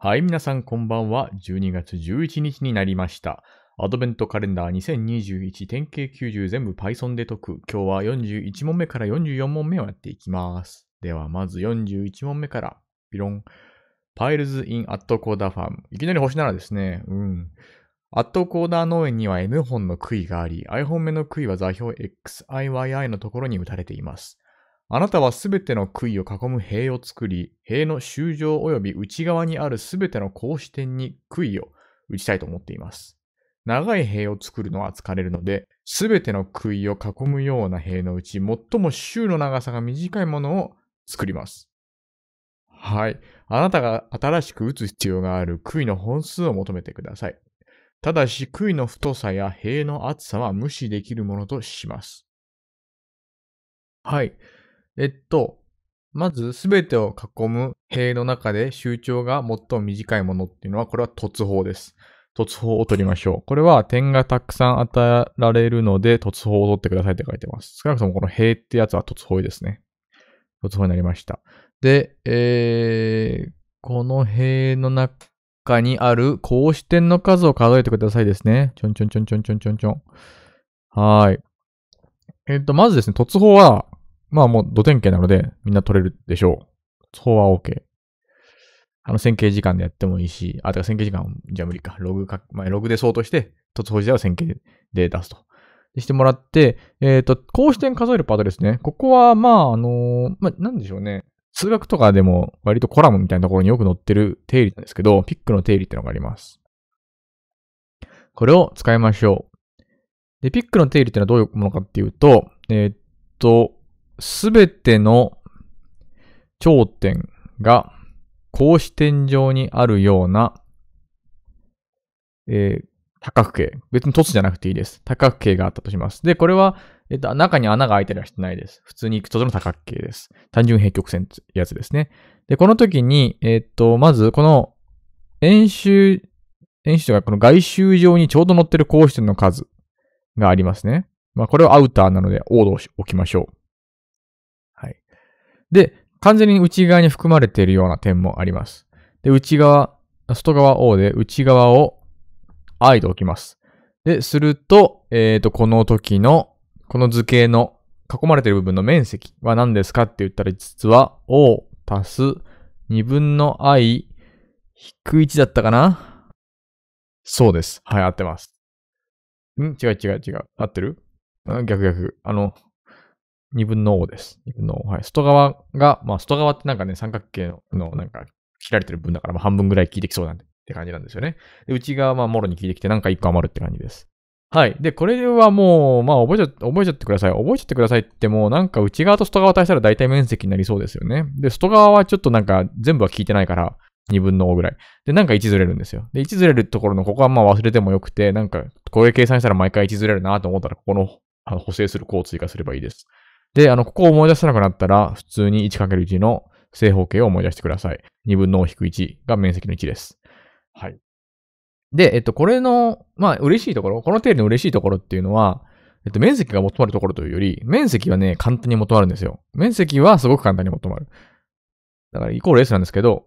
はい、皆さんこんばんは。12月11日になりました。アドベントカレンダー2021典型90全部 Python で解く。今日は41問目から44問目をやっていきます。では、まず41問目から。ピロン。Piles in at Coda Farm。いきなり星ならですね。うん。アットコーダー農園には N 本の杭があり、I p h o e 目の杭は座標 XIYI のところに打たれています。あなたはすべての杭を囲む塀を作り、塀の周上及び内側にあるすべての格子点に杭を打ちたいと思っています。長い塀を作るのは疲れるので、すべての杭を囲むような塀のうち、最も周の長さが短いものを作ります。はい。あなたが新しく打つ必要がある杭の本数を求めてください。ただし、杭の太さや塀の厚さは無視できるものとします。はい。えっと、まず全てを囲む塀の中で周長が最も短いものっていうのは、これは突法です。突法を取りましょう。これは点がたくさん与えられるので突法を取ってくださいって書いてます。少なくともこの塀ってやつは突法ですね。突法になりました。で、えー、この塀の中にある格子点の数を数えてくださいですね。ちょんちょんちょんちょんちょんちょんちょん。はい。えっ、と、まずですね、突法は、まあもう土点形なのでみんな取れるでしょう。そうは OK。あの線形時間でやってもいいし、あ、てか線形時間じゃ無理か。ログか、まあ、ログで相当して、突法時代は線形で出すと。でしてもらって、えっ、ー、と、こうして数えるパートですね。ここは、まあ、あのー、まあ、なんでしょうね。数学とかでも割とコラムみたいなところによく載ってる定理なんですけど、ピックの定理ってのがあります。これを使いましょう。で、ピックの定理ってのはどういうものかっていうと、えー、っと、すべての頂点が格子天井にあるような、えー、多角形。別に凸じゃなくていいです。多角形があったとします。で、これは、えっと、中に穴が開いてるはしてないです。普通にとその多角形です。単純平曲線ってやつですね。で、この時に、えっと、まず、この、円周、円周というか、この外周上にちょうど乗ってる格子点の数がありますね。まあ、これはアウターなので、オードを置きましょう。で、完全に内側に含まれているような点もあります。で、内側、外側 O で内側を I と置きます。で、すると、えっ、ー、と、この時の、この図形の囲まれている部分の面積は何ですかって言ったら、実は O 足す2分の I 引1だったかなそうです。はい、合ってます。ん違う違う違う。合ってる逆逆。あの、二分の O です。二分の O。はい。外側が、まあ、外側ってなんかね、三角形の、なんか、切られてる分だから、まあ、半分ぐらい効いてきそうなんで、って感じなんですよね。で、内側は、もろに効いてきて、なんか一個余るって感じです。はい。で、これはもう、まあ、覚えちゃ、覚えちゃってください。覚えちゃってくださいってもう、なんか内側と外側足したら大体面積になりそうですよね。で、外側はちょっとなんか、全部は効いてないから、二分の O ぐらい。で、なんか置ずれるんですよ。で、置ずれるところの、ここはまあ忘れてもよくて、なんか、これ計算したら毎回置ずれるなと思ったら、ここの、あの補正する項を追加すればいいです。で、あの、ここを思い出せなくなったら、普通に 1×1 の正方形を思い出してください。2分の -1 が面積の1です。はい。で、えっと、これの、まあ、嬉しいところ、この定理の嬉しいところっていうのは、えっと、面積が求まるところというより、面積はね、簡単に求まるんですよ。面積はすごく簡単に求まる。だから、イコール S なんですけど、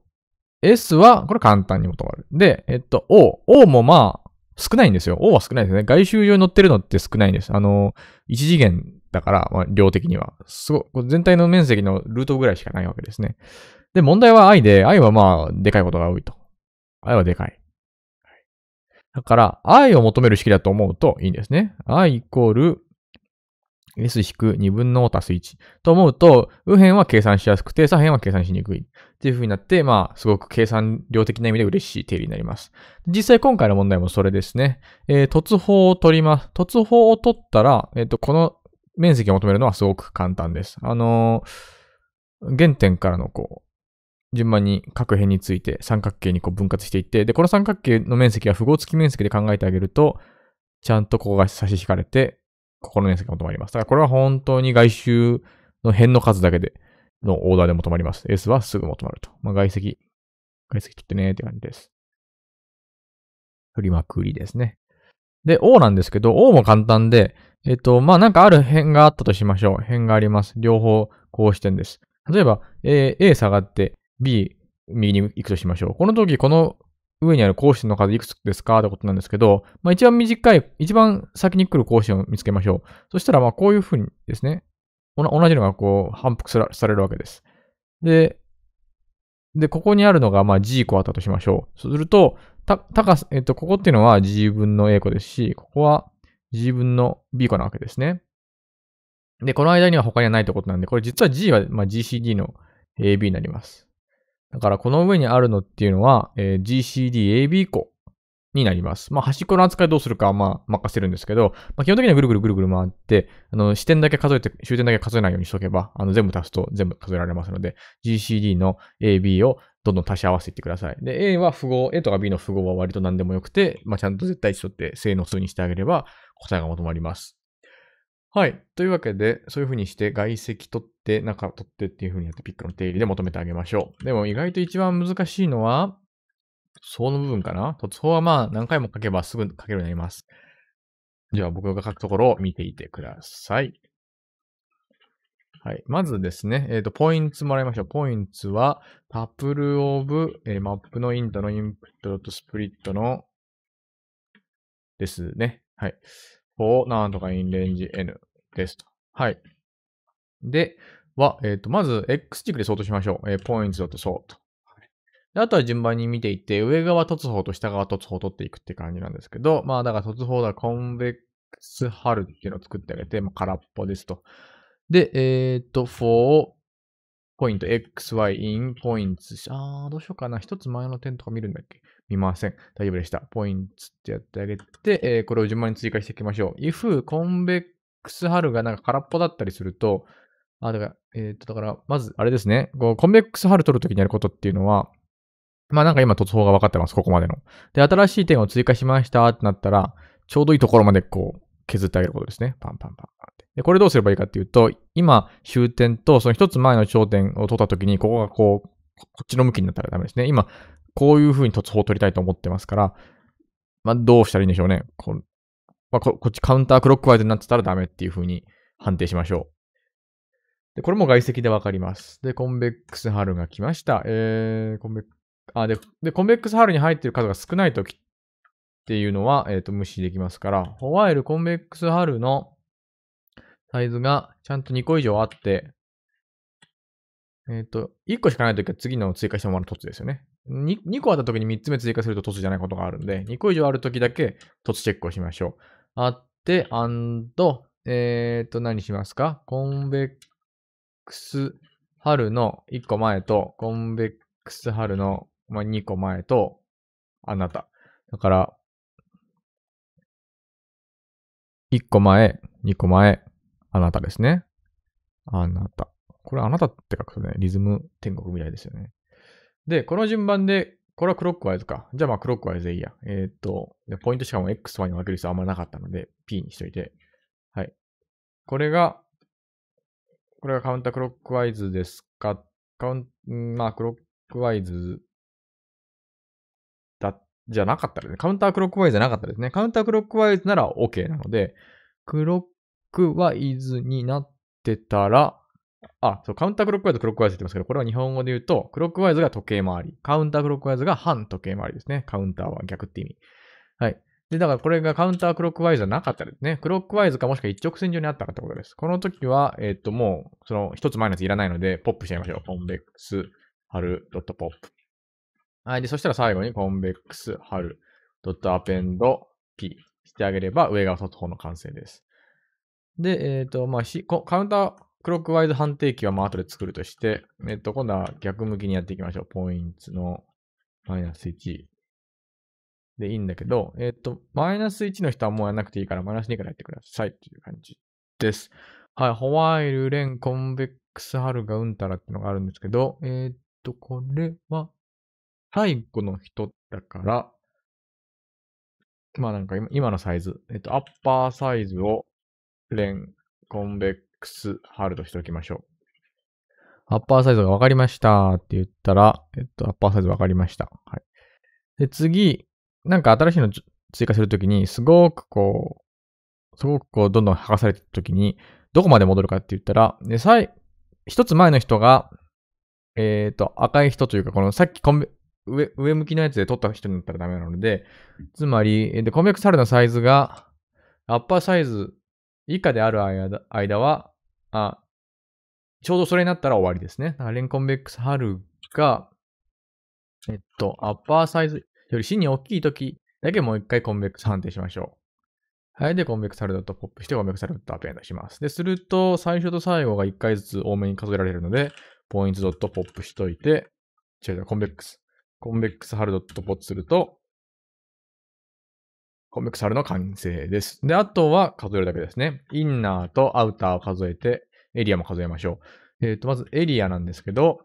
S は、これ簡単に求まる。で、えっと、O。O もまあ、少ないんですよ。O は少ないですね。外周上に乗ってるのって少ないんです。あの、1次元だから、まあ、量的には。すごい、全体の面積のルートぐらいしかないわけですね。で、問題は愛で、愛はまあ、でかいことが多いと。愛はでかい。だから、愛を求める式だと思うといいんですね。i イコール s 引く2分の足す1。と思うと、右辺は計算しやすくて、左辺は計算しにくい。っていう風になって、まあ、すごく計算量的な意味で嬉しい定理になります。実際今回の問題もそれですね。えー、突法を取ります。突法を取ったら、えっ、ー、と、この面積を求めるのはすごく簡単です。あのー、原点からのこう、順番に各辺について三角形にこう分割していって、で、この三角形の面積は符号付き面積で考えてあげると、ちゃんとここが差し引かれて、ここの面積が求まります。だからこれは本当に外周の辺の数だけでのオーダーで求まります。S はすぐ求まると。まあ、外積、外積取ってねーって感じです。振りまくりですね。で、O なんですけど、O も簡単で、えっと、まあ、なんかある辺があったとしましょう。辺があります。両方こうしてんです。例えば、A, A 下がって B 右に行くとしましょう。この時、この上にある格子の数いくつですかってことなんですけど、まあ、一番短い、一番先に来る格子を見つけましょう。そしたら、ま、こういうふうにですね、同じのがこう反復されるわけです。で、で、ここにあるのが、まあ、G 個あったとしましょう。そうすると、た、高す、えっと、ここっていうのは G 分の A 個ですし、ここは G 分の B 個なわけですね。で、この間には他にはないってことなんで、これ実は G は、まあ、GCD の AB になります。だから、この上にあるのっていうのは、えー、GCD AB 個になります。まあ、端っこの扱いどうするかは、まあ、任せるんですけど、まあ、基本的にはぐるぐるぐるぐる回って、あの、視点だけ数えて、終点だけ数えないようにしとけば、あの、全部足すと全部数えられますので、GCD の AB をどんどん足し合わせていってください。で、A は符号、A とか B の符号は割と何でもよくて、まあ、ちゃんと絶対値とって正の数にしてあげれば、答えが求まります。はい。というわけで、そういう風にして外積取って、中取ってっていう風にやってピックの定理で求めてあげましょう。でも意外と一番難しいのは、その部分かな突法はまあ何回も書けばすぐ書けるようになります。じゃあ僕が書くところを見ていてください。はい。まずですね、えっ、ー、と、ポイントもらいましょう。ポイントは、タップルオブ、えー、マップのイントのインプットとスプリットの、ですね。はい。f o なんとかインレンジ n ですと。はい。で、は、えっ、ー、と、まず x 軸でソートしましょう。えー、ポイン n t s s o あとは順番に見ていって、上側突法と下側突法を取っていくって感じなんですけど、まあだから突法だ、コンベックスハルっていうのを作ってあげて、まあ、空っぽですと。で、えー、っと、for ポイント xy in points。あー、どうしようかな。一つ前の点とか見るんだっけ見ません。大丈夫でした。ポイントってやってあげて、えー、これを順番に追加していきましょう。if コンベックスハルがなんか空っぽだったりすると、あ、だから、えー、っと、だから、まず、あれですね。こう、コンベックスハル取るときにやることっていうのは、まあなんか今突報が分かってます、ここまでの。で、新しい点を追加しましたってなったら、ちょうどいいところまでこう、削ってあげることですね。パンパンパンパンって。で、これどうすればいいかっていうと、今、終点とその一つ前の頂点を取った時に、ここがこう、こっちの向きになったらダメですね。今、こういう風に突法を取りたいと思ってますから、まあどうしたらいいんでしょうね。こうまあ、ここっちカウンタークロックワイズになってたらダメっていう風に判定しましょう。で、これも外積でわかります。で、コンベックスハルが来ました。えー、コンベックあで、で、コンベックスハールに入ってる数が少ないときっていうのは、えっ、ー、と、無視できますから、ホワイルコンベックスハールのサイズがちゃんと2個以上あって、えっ、ー、と、1個しかないときは次のを追加してもらうとですよね。2, 2個あったときに3つ目追加すると凸じゃないことがあるんで、2個以上あるときだけ凸チェックをしましょう。あって、アンド、えっ、ー、と、何しますかコンベックス春の1個前と、コンベックス春のまあ、2個前と、あなた。だから、1個前、2個前、あなたですね。あなた。これあなたって書くとね、リズム天国みたいですよね。で、この順番で、これはクロックワイズか。じゃあまあクロックワイズでいいや。えー、っと、ポイントしかも X、Y に分ける必要あんまなかったので、P にしといて。はい。これが、これがカウンタークロックワイズですかカウン、まあクロックワイズじゃなかったらね。カウンタークロックワイズじゃなかったですね。カウンタークロックワイズなら OK なので、クロックワイズになってたら、あ、そう、カウンタークロックワイズ、クロックワイズって言ってますけど、これは日本語で言うと、クロックワイズが時計回り、カウンタークロックワイズが反時計回りですね。カウンターは逆って意味。はい。で、だからこれがカウンタークロックワイズじゃなかったですね。クロックワイズかもしくは一直線上にあったかってことです。この時は、えっ、ー、と、もう、その一つマイナスいらないので、ポップしちゃいましょう。コンベックス、ハル、ドットポップ。はい。で、そしたら最後に convex 春 .append p してあげれば上側外方の完成です。で、えっ、ー、と、まあカウンタークロックワイズ判定器はまあ後で作るとして、えっ、ー、と、今度は逆向きにやっていきましょう。ポインツのマイナス1。でいいんだけど、えっ、ー、と、マイナス1の人はもうやんなくていいから、マイナス2からやってくださいっていう感じです。はい、ホワイル、レン、コンベックス、ハルがうんたらってのがあるんですけど、えっ、ー、と、これは、最後の人だから、まあなんか今のサイズ、えっと、アッパーサイズをレン、コンベックス、ハルとしておきましょう。アッパーサイズが分かりましたって言ったら、えっと、アッパーサイズ分かりました。はい。で、次、なんか新しいの追加するときに、すごくこう、すごくこう、どんどん剥がされてるときに、どこまで戻るかって言ったら、で、最、一つ前の人が、えっ、ー、と、赤い人というか、このさっきコンベ、上、上向きのやつで取った人になったらダメなので、つまり、で、コンベックスハルのサイズが、アッパーサイズ以下である間は、あ、ちょうどそれになったら終わりですね。だからレンコンベックスハルが、えっと、アッパーサイズより芯に大きい時だけもう一回コンベックス判定しましょう。はい。で、コンベックスハルッとポップして、コンベックスハルッとアペンドします。で、すると、最初と最後が一回ずつ多めに数えられるので、ポイントドットポップしといて、違う、コンベックスコンベックスハルドとポッツすると、コンベックスハルの完成です。で、あとは数えるだけですね。インナーとアウターを数えて、エリアも数えましょう。えっ、ー、と、まずエリアなんですけど、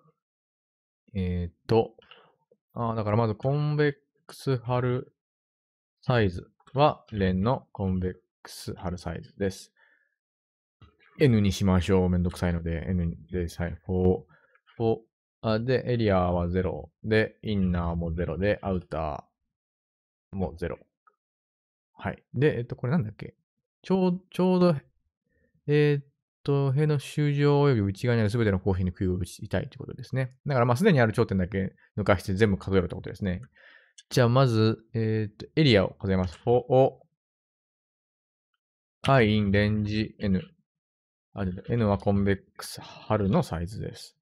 えっ、ー、と、あだからまずコンベックスハルサイズは、レンのコンベックスハルサイズです。N にしましょう。めんどくさいので、N で、さい、4、4、あで、エリアは0。で、インナーも0で、アウターも0。はい。で、えっと、これなんだっけちょう、ちょうど、えー、っと、塀の終上及び内側にある全てのコーヒーに杭を打ちたいということですね。だから、まあ、すでにある頂点だけ抜かして全部数えるってことですね。じゃあ、まず、えー、っと、エリアを数えます。4、を、i, in, レンジ、n。あ、N はコンベックス、春のサイズです。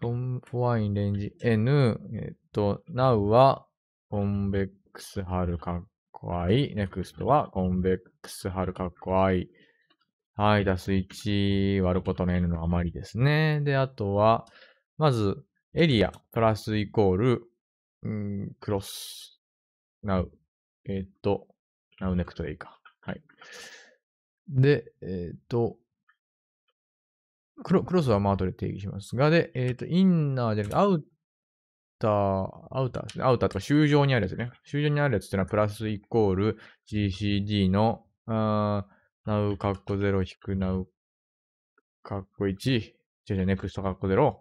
4ワインレンジ N、えっと、now はコンベックスハルカッコ i、next はコンベックスハルカッコ i、はい、ダス1割ることの n の余りですね。で、あとは、まず、エリア、プラスイコール、うん、クロス、now、えっと、now next でいいか。はい。で、えっと、クロクロスはまあ後で定義しますが、で、えっ、ー、と、インナーじゃなくて、アウター、アウターですね。アウターとか、集上にあるやつね。集上にあるやつっていうのは、プラスイコール GCD の、あー、ナウカッコ0引くナウカッコ1、じゃじゃネクストカッコ0、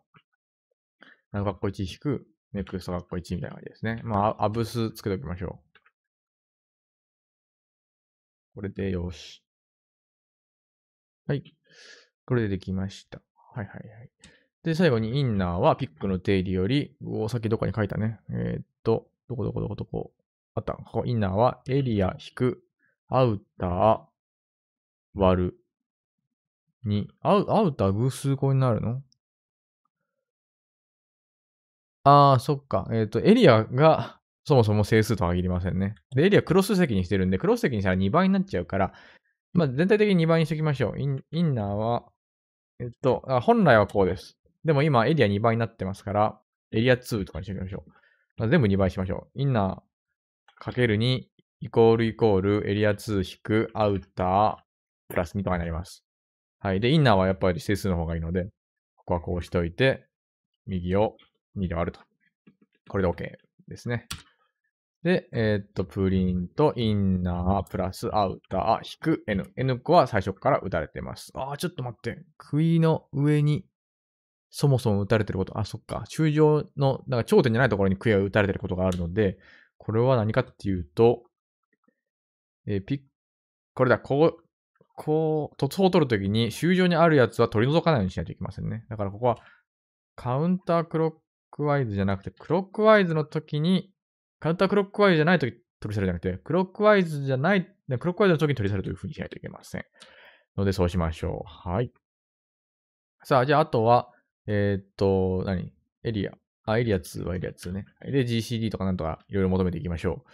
ナウカッコ1引く、ネクストカッコ1みたいな感じですね。まあ、アブスつけておきましょう。これでよし。はい。これでできました。はいはいはい。で、最後にインナーはピックの定理より、お先どっかに書いたね。えー、っと、どこどこどこどこ。あった。ここインナーはエリア引く、アウター、割る。に、アウター偶数項になるのああ、そっか。えっ、と、エリアがそもそも整数とは限りませんね。で、エリアクロス席にしてるんで、クロス席にしたら2倍になっちゃうから、まあ、全体的に2倍にしておきましょう。インインナーは、えっとあ、本来はこうです。でも今エリア2倍になってますから、エリア2とかにしておきましょう。全部2倍しましょう。インナーかける2イコールイコールエリア2引くアウタープラス2とかになります。はい。で、インナーはやっぱり整数の方がいいので、ここはこうしておいて、右を2で割ると。これで OK ですね。で、えー、っと、プリント、インナー、プラス、アウター、引く、N。N 個は最初から打たれてます。ああ、ちょっと待って。杭の上に、そもそも打たれてること、あ、そっか。中上の、なんか頂点じゃないところに杭が打たれてることがあるので、これは何かっていうと、えー、ピッ、これだ、こう、こう、突破を取るときに、終上にあるやつは取り除かないようにしないといけませんね。だからここは、カウンタークロックワイズじゃなくて、クロックワイズの時に、カウンタークロックワイズじゃないとき取り去るじゃなくて、クロックワイズじゃない、クロックワイズの時に取り去るというふうにしないといけません。ので、そうしましょう。はい。さあ、じゃあ、あとは、えー、っと、何エリア。あ、エリア2はエリア2ね。で、GCD とかなんとかいろいろ求めていきましょ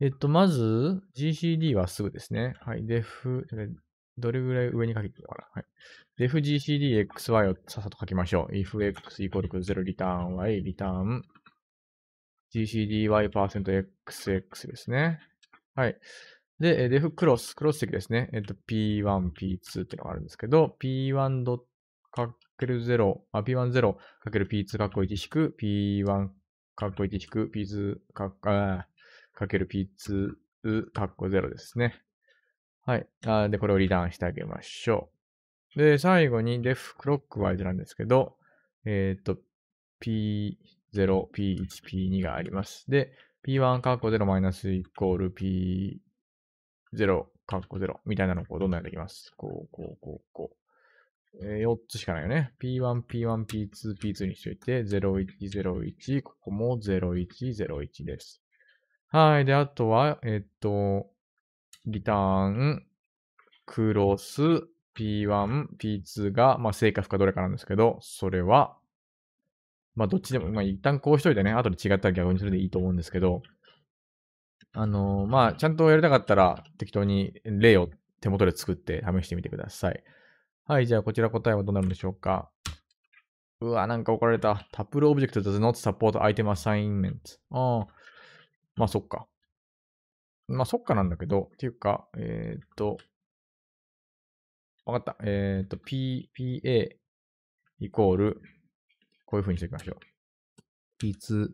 う。えっと、まず、GCD はすぐですね。はい。def、どれぐらい上に書けてるのかな。はい。defgcdxy をさっさと書きましょう。ifx イコール0リターン y リターン GCDY%XX ですね。はい。で、デフクロス、クロス席ですね。えっと、P1、P2 っていうのがあるんですけど、P1 かける0、あ、P10 かける P2 かっこ1引く、P1 かっこ1引く、P2 かあかける P2 かっこ0ですね。はい。あで、これをリターンしてあげましょう。で、最後に def clockwise なんですけど、えっ、ー、と、P、0、P1、P2 があります。で、P1 カッコ0マイナスイコール P0 カッコ0みたいなのをこうどんどんやっていきます。こう、こう、こう、こう。えー、4つしかないよね。P1、P1、P2、P2 にしといて、01、01、ここも01、01です。はい。で、あとは、えっと、リターン、クロス、P1、P2 が、まあ、正確かどれかなんですけど、それはまあどっちでも、まあ一旦こうしといてね、後で違ったら逆にそれでいいと思うんですけど、あのー、まあちゃんとやりたかったら適当に例を手元で作って試してみてください。はい、じゃあこちら答えはどうなるんでしょうか。うわ、なんか怒られた。タップルオブジェクト does not support item assignment. ああ。まあそっか。まあそっかなんだけど、っていうか、えー、っと、わかった。えー、っと、p, pa イコール、こういう風にしておきましょう。P2、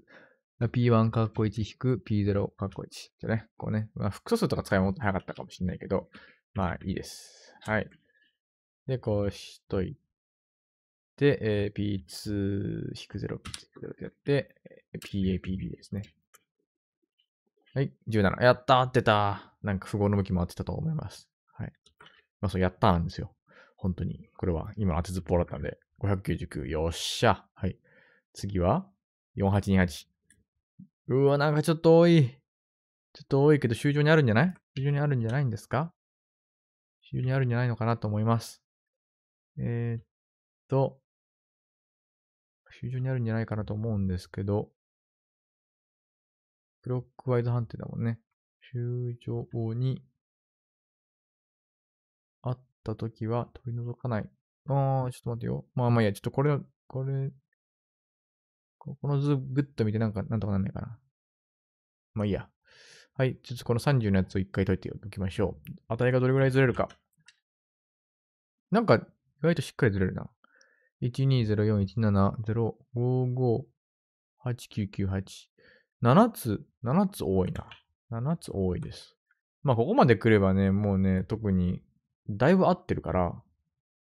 P1 かっこ1引く P0 かっこ1ね、こうね、まあ、複素数とか使いも早かったかもしれないけど、まあいいです。はい。で、こうしといて、えー、P2 引く0、P0 ってやって、PA、PB ですね。はい、17。やったーってたなんか符号の向きも合ってたと思います。はい。まあそう、やったーなんですよ。本当に。これは今当てずっぽうだったんで。599。よっしゃ。はい。次は ?4828。うわ、なんかちょっと多い。ちょっと多いけど、集了にあるんじゃない終了にあるんじゃないんですか終了にあるんじゃないのかなと思います。えー、っと、集了にあるんじゃないかなと思うんですけど、クロックワイズ判定だもんね。終了にあったときは取り除かない。ああ、ちょっと待ってよ。まあまあいや、ちょっとこれ、これ、この図グッと見てなんか、なんとかなんないかな。まあいいや。はい。ちょっとこの30のやつを一回解いておきましょう。値がどれぐらいずれるか。なんか、意外としっかりずれるな。12041705589987つ、7つ多いな。7つ多いです。まあ、ここまで来ればね、もうね、特に、だいぶ合ってるから、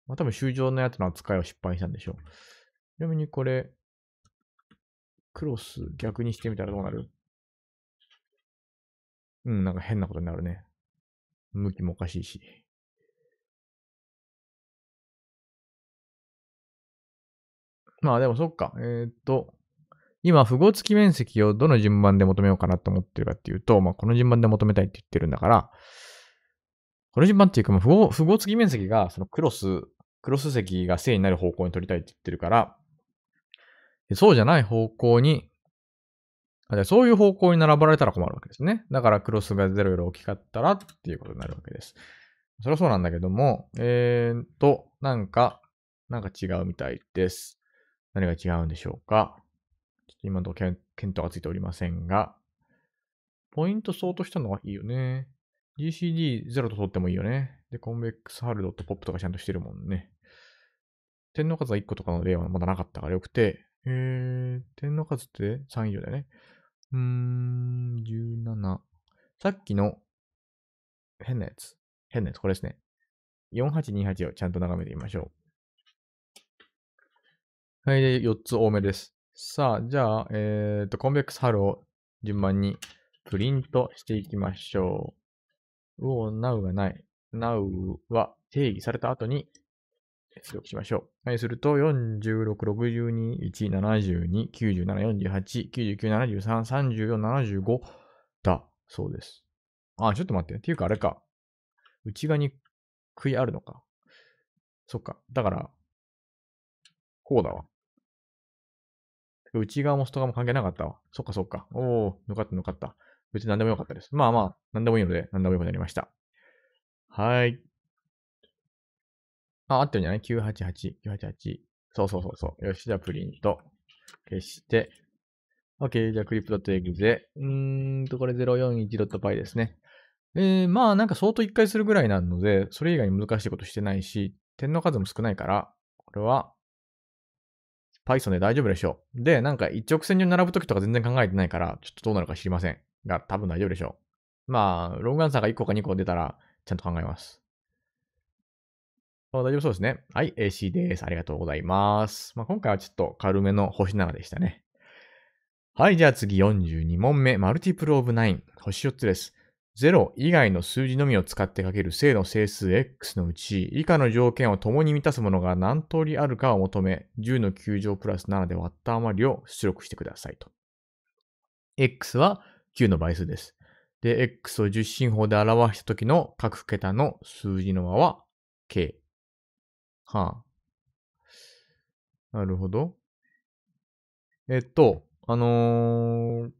まあ、多分、集中のやつの扱いは失敗したんでしょう。ちなみにこれ、クロス逆にしてみたらどうなるうん、なんか変なことになるね。向きもおかしいし。まあでもそっか。えー、っと、今、符号付き面積をどの順番で求めようかなと思ってるかっていうと、まあこの順番で求めたいって言ってるんだから、この順番っていうか、符号、符号付き面積がそのクロスクロス席が正になる方向に取りたいって言ってるから、そうじゃない方向に、そういう方向に並ばれたら困るわけですね。だからクロスが0より大きかったらっていうことになるわけです。それはそうなんだけども、えーと、なんか、なんか違うみたいです。何が違うんでしょうか。ちょっと今のところ検討がついておりませんが、ポイント相当したのはいいよね。GCD0 と取ってもいいよね。で、コンベックスハルドとポップとかちゃんとしてるもんね。点の数は1個とかの例はまだなかったからよくて、えー、点の数って3以上だよね。うーん、17。さっきの変なやつ。変なやつ、これですね。4828をちゃんと眺めてみましょう。はい、で、4つ多めです。さあ、じゃあ、えっ、ー、と、コンベックスハローを順番にプリントしていきましょう。うお、now がない。ナウは定義された後に出力しましょう。はい、すると、46、62、1、72、97、48、99、73、34、75だそうです。あ、ちょっと待って。っていうか、あれか。内側に杭あるのか。そっか。だから、こうだわ。内側も外側も関係なかったわ。そっかそっか。おー、抜かった抜かった。別に何でもよかったです。まあまあ、何でもいいので、何でもよくなりました。はい。あ、合ってるんじゃない ?988、988。そうそうそうそう。よし、じゃあプリント。消して。OK、じゃあクリップトエグゼ。うーんと、これ 041.py ですね。えー、まあなんか相当1回するぐらいなので、それ以外に難しいことしてないし、点の数も少ないから、これは Python で大丈夫でしょう。で、なんか一直線に並ぶときとか全然考えてないから、ちょっとどうなるか知りませんが、多分大丈夫でしょう。まあ、ロングアンサーが1個か2個出たら、ちゃんと考えます。大丈夫そうですね。はい、AC です。ありがとうございます。まあ、今回はちょっと軽めの星7でしたね。はい、じゃあ次42問目。マルティプルオブ9。星4つです。0以外の数字のみを使ってかける正の整数 x のうち、以下の条件を共に満たすものが何通りあるかを求め、10の9乗プラス7で割った余りを出力してくださいと。x は9の倍数です。で、x を10進法で表した時の各桁の数字の和は k。はあ。なるほど。えっと、あのー、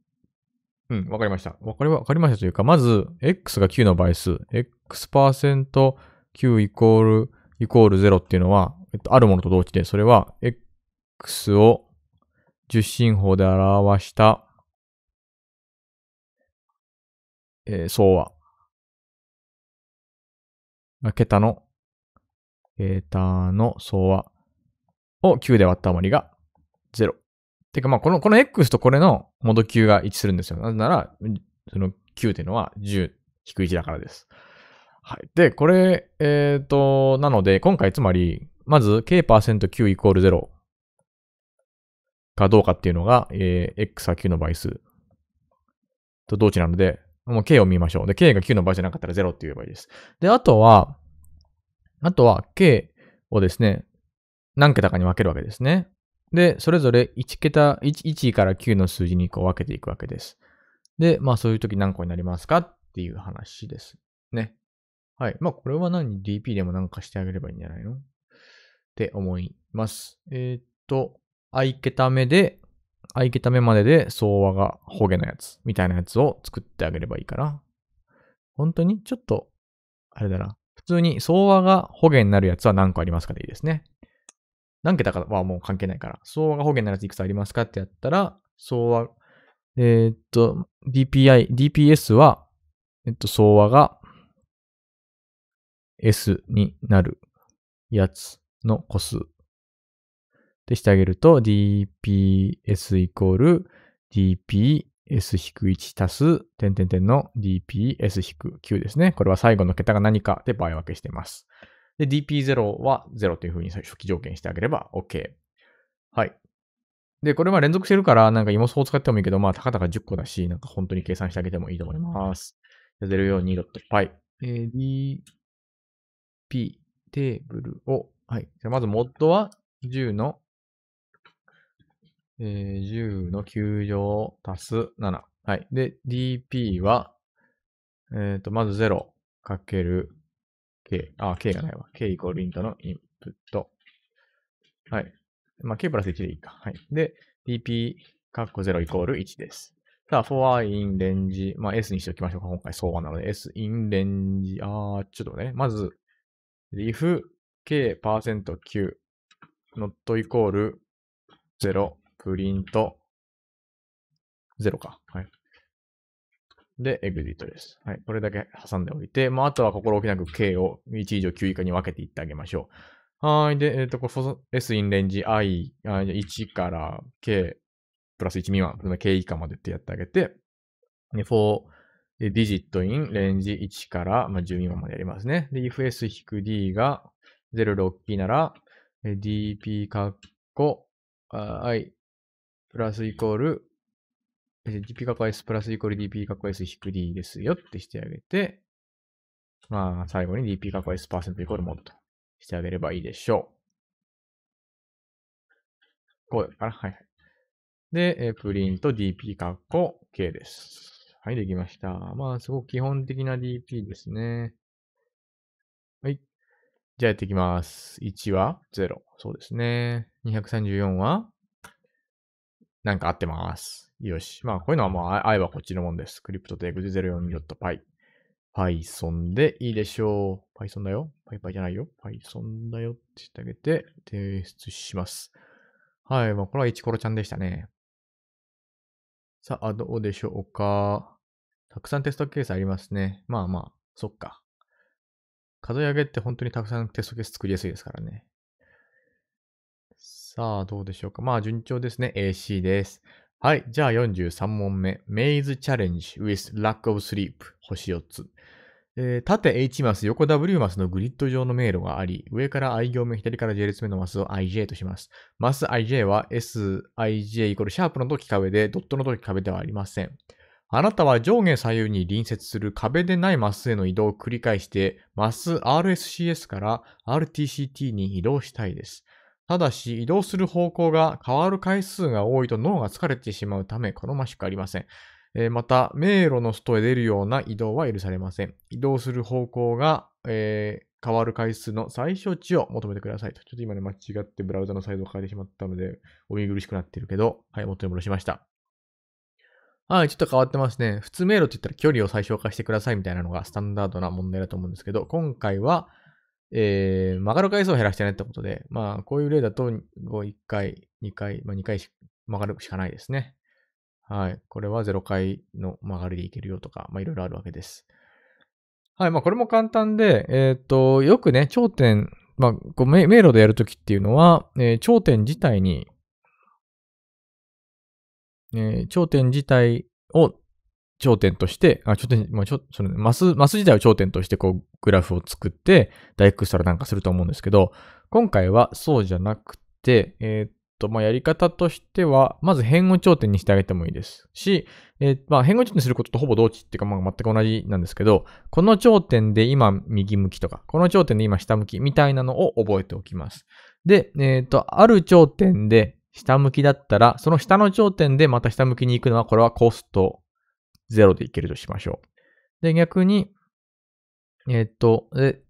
うん、わかりました。わかり、わかりましたというか、まず、x が9の倍数、x%9 イコール、イコール0っていうのは、えっと、あるものと同値で、それは、x を受信法で表した、えー、は。和。桁のエーターの総和を9で割った余りが0。てか、まあ、この、この X とこれのモド9が一致するんですよ。なぜなら、その9っていうのは10引く1だからです。はい。で、これ、えっ、ー、と、なので、今回つまり、まず K%9 イコール0かどうかっていうのが、えー、X は9の倍数と同値なので、もう K を見ましょう。で、K が9の倍じゃなかったら0って言えばいいです。で、あとは、あとは K をですね、何桁かに分けるわけですね。で、それぞれ1桁、1, 1から9の数字にこう分けていくわけです。で、まあそういう時何個になりますかっていう話です。ね。はい。まあこれは何 ?DP でもなんかしてあげればいいんじゃないのって思います。えー、っと、合桁目で、合桁目までで相和がほげのやつみたいなやつを作ってあげればいいかな。本当にちょっと、あれだな。普通に相和が保元になるやつは何個ありますかでいいですね。何桁かはもう関係ないから、相和が保元になるやついくつありますかってやったら、相和、えー、っと、DPI、DPS は、えっと、相和が S になるやつの個数でしてあげると dps イコール dp s-1 足す、点点点の d p s 9ですね。これは最後の桁が何かで場合分けしています。で、dp0 は0というふうに初期条件してあげれば OK。はい。で、これは連続してるから、なんか芋 m o 使ってもいいけど、まあ、たかたか10個だし、なんか本当に計算してあげてもいいと思います。042.py。えー、dp テーブルを、はい。じゃまず、mod は10のえー、10の9乗足す7。はい。で、dp は、えっ、ー、と、まず0かける k。あ、k がないわ。k イコールイントのインプット。はい。まあ、k プラス1でいいか。はい。で、dp かっこ0イコール1です。さあ、for in レンジ。まあ、s にしておきましょうか。今回相和なので、s in レンジ。あー、ちょっとね。まず、if k%9 not イコール0。プリント、0か。はい。で、エグジットです。はい。これだけ挟んでおいて、まあ、あとは心置きなく K を1以上9以下に分けていってあげましょう。はい。で、えっ、ー、と、これ、S in レンジ I、1から K プラス1未満、K 以下までってやってあげて、for digit in レンジ1から、まあ、10未満までやりますね。で、if S-D が0、6P なら、dp かっこ、i プラスイコール、dp 過去 s プラスイコール dp 過去 s 引く d ですよってしてあげて、まあ、最後に dp 過去 s パーセントイコールモードとしてあげればいいでしょう。こうだから、はいはい。で、えプリント dp 過去 k です。はい、できました。まあ、すごく基本的な dp ですね。はい。じゃあやっていきます。1は0。そうですね。234はなんか合ってます。よし。まあ、こういうのはもう、愛はこっちのもんです。クリプトでー x e 0 4 p y Python でいいでしょう。Python だよ。PyPy じゃないよ。Python だよって言ってあげて、提出します。はい。まあ、これはイチコロちゃんでしたね。さあ、どうでしょうか。たくさんテストケースありますね。まあまあ、そっか。数え上げって本当にたくさんテストケース作りやすいですからね。さあ、どうでしょうか。まあ、順調ですね。AC です。はい。じゃあ、43問目。メイズチャレンジ with lack of sleep。星4つ。えー、縦 H マス、横 W マスのグリッド上の迷路があり、上から I 行目、左から J 列目のマスを IJ とします。マス IJ は SIJ イコールシャープの時壁で、ドットの時壁ではありません。あなたは上下左右に隣接する壁でないマスへの移動を繰り返して、マス RSCS から RTCT に移動したいです。ただし、移動する方向が変わる回数が多いと脳が疲れてしまうため、好ましくありません。えー、また、迷路の外へ出るような移動は許されません。移動する方向が、えー、変わる回数の最小値を求めてくださいと。ちょっと今ね、間違ってブラウザのサイズを変えてしまったので、お見苦しくなってるけど、はい、元に戻しました。はい、ちょっと変わってますね。普通迷路って言ったら距離を最小化してくださいみたいなのがスタンダードな問題だと思うんですけど、今回は、えー、曲がる回数を減らしてないってことで、まあ、こういう例だと、1回、2回、まあ、2回曲がるしかないですね。はい。これは0回の曲がりでいけるよとか、まあ、いろいろあるわけです。はい。まあ、これも簡単で、えっ、と、よくね、頂点、まあ、こう迷路でやるときっていうのは、えー、頂点自体に、えー、頂点自体を頂点として、あ、頂点、まあ、ちょ、その、マス、マス自体を頂点として、こう、グラフを作って、ダイクしたらなんかすると思うんですけど、今回はそうじゃなくて、えー、っと、まあ、やり方としては、まず変後頂点にしてあげてもいいですし、えー、まあ、変後頂点にすることとほぼ同値っていうか、まあ、全く同じなんですけど、この頂点で今右向きとか、この頂点で今下向きみたいなのを覚えておきます。で、えー、っと、ある頂点で、下向きだったら、その下の頂点でまた下向きに行くのは、これはコスト0でいけるとしましょう。で、逆に、えー、っと、で、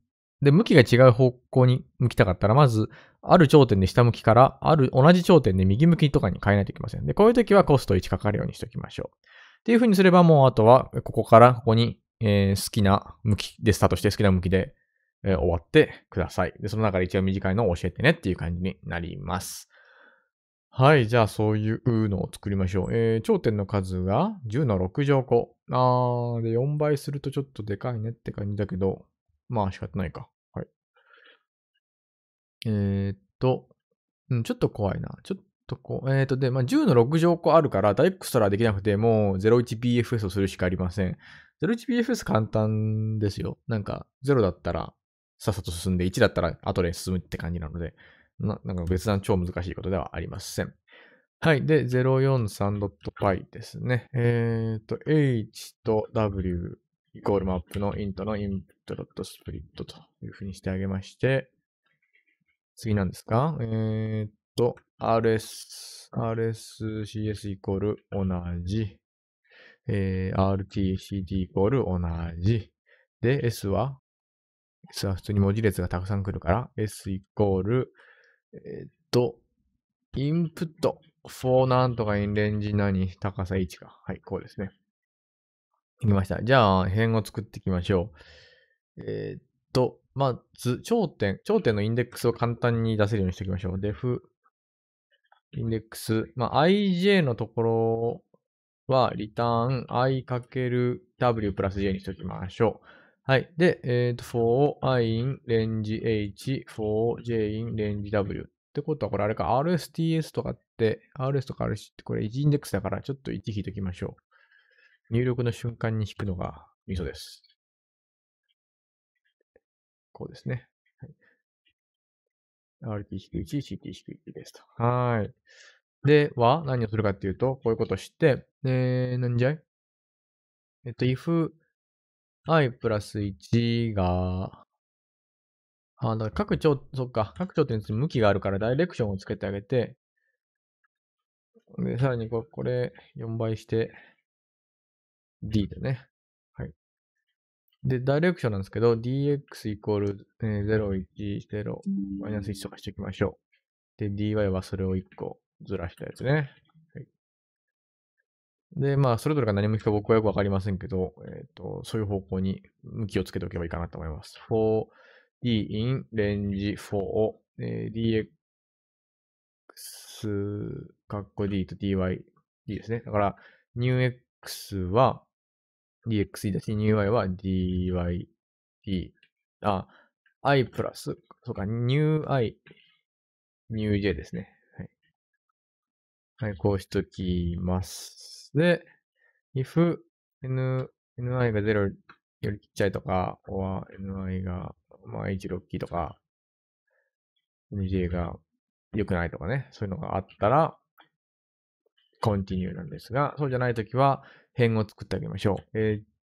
で、向きが違う方向に向きたかったら、まず、ある頂点で下向きから、ある、同じ頂点で右向きとかに変えないといけません。で、こういう時はコスト1かかるようにしておきましょう。っていう風にすれば、もうあとは、ここからここに、えー、好きな向きでスタートして好きな向きで、えー、終わってください。で、その中で一番短いのを教えてねっていう感じになります。はい。じゃあ、そういうのを作りましょう。えー、頂点の数が10の6乗個。あー、で、4倍するとちょっとでかいねって感じだけど、まあ、仕方ないか。はい。えー、っと、うん、ちょっと怖いな。ちょっとこう、えー、っと、で、まあ、10の6乗個あるから、ダイクストラできなくて、もう 01BFS をするしかありません。01BFS 簡単ですよ。なんか、0だったら、さっさと進んで、1だったら後で進むって感じなので。ななんか別段超難しいことではありません。はい。で、043.py ですね。えっ、ー、と、h と w イコールマップの int の input.split というふうにしてあげまして、次なんですかえっ、ー、と、rs、rscs イコール同じ、えー、rtcd イコール同じ。で、s は ?s は普通に文字列がたくさん来るから、s イコールえー、っと、インプット。for なんとかインレンジ何高さ1か。はい、こうですね。いきました。じゃあ、辺を作っていきましょう。えー、っと、まず、頂点、頂点のインデックスを簡単に出せるようにしておきましょう。def、インデックス。まあ、ij のところは、リターン i×w プラス j にしておきましょう。はい。で、えっ、ー、と、for i in range h, for j in range w ってことは、これあれか、RSTS とかって、RS とか r s ってこれ1インデックスだから、ちょっと1引いときましょう。入力の瞬間に引くのがミソです。こうですね。はい、RT-1、CT-1 ですと。はい。では、何をするかっていうと、こういうことをして、えー、なんじゃいえっと、if i プラス1が、あ、だから各頂、そっか、各頂点に向きがあるからダイレクションをつけてあげて、で、さらにこれ、これ4倍して、D だね。はい。で、ダイレクションなんですけど、dx イコール、え0、1、0、マイナス1とかしておきましょう。で、dy はそれを1個ずらしたやつね。で、まあ、それぞれが何向きか僕はよくわかりませんけど、えっ、ー、と、そういう方向に向きをつけておけばいいかなと思います。for, d in, range for, dx、かっこ d と dy、d ですね。だから、newx は d x d だし、newy は d y d あ、i プラス、そうか、newi、newj ですね。はい。はい、こうしときます。で、if n, ni が0よりちっちゃいとか、or ni が、まあ、h ロキーとか、nj が良くないとかね、そういうのがあったら、continue なんですが、そうじゃないときは変を作ってあげましょう。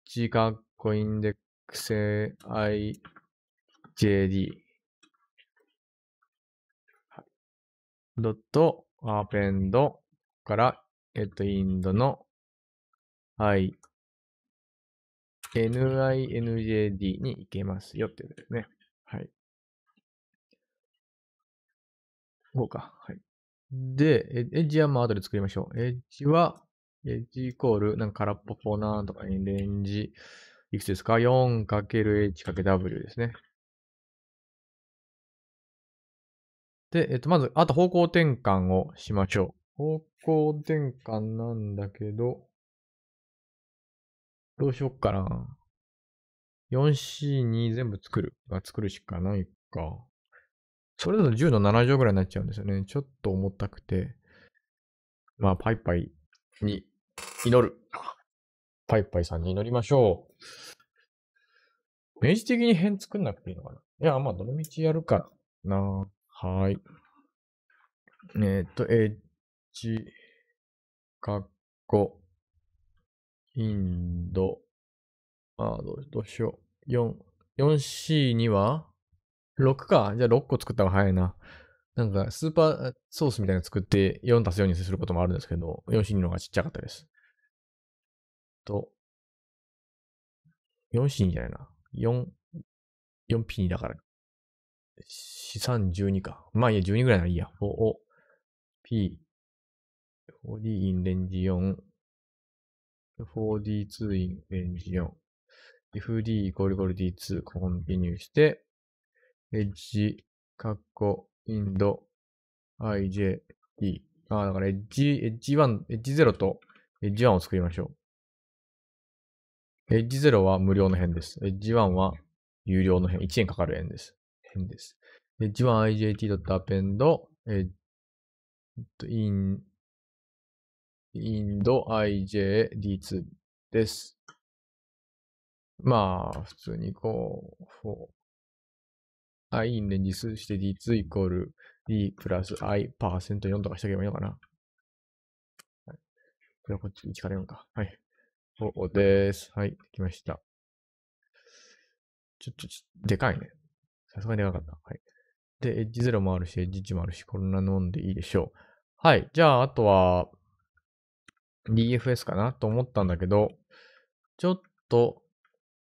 h カッコインデックス ijd ドットアーペンドからえっと、インドの i、ninjd に行けますよっていうですね。はい。こうか。はい。で、エッジはまあ後で作りましょう。エッジは、エッジイコール、なんか空っぽぽなーとか、レンジ、いくつですか ?4×h×w ですね。で、えっと、まず、あと方向転換をしましょう。方向転換なんだけど、どうしよっかな。4C に全部作る。作るしかないか。それだと10の7乗ぐらいになっちゃうんですよね。ちょっと重たくて。まあ、パイパイに祈る。パイパイさんに祈りましょう。明示的に辺作んなくていいのかないや、まあ、どの道やるかな。はい。えー、っと、えー、ち、かっこ、インド、あどうどうしよう。4、4C には、6か。じゃあ6個作った方が早いな。なんか、スーパーソースみたいなの作って、4足す4にすることもあるんですけど、4C の方がちっちゃかったです。と、4C じゃないな。4、4P だから。4、3、12か。まあいいや、12ぐらいならいいや。4、P、4D in range 4。4D2 in range 4。fd イコールイコール d2 コンビニューして、エッジ、カッコ、インド、ij, d。あ、だからエッジ、エッジ1、エッジ0とエッジ1を作りましょう。エッジ0は無料の辺です。エッジ1は有料の辺、1円かかる辺です。辺です。エッジ 1ijt.append、えっと、in インド IJD2 です。まあ、普通にこう、i インで実数して d2 イコール d プラス i パーセント4とかしておけばいいのかな。はい、これはこっち1から4か。はい。ここです。はい。できました。ちょっとでかいね。さすがにでかかった。はい。で、エッジ0もあるし、エッジ1もあるし、こんなのんでいいでしょう。はい。じゃあ、あとは、DFS かなと思ったんだけど、ちょっと、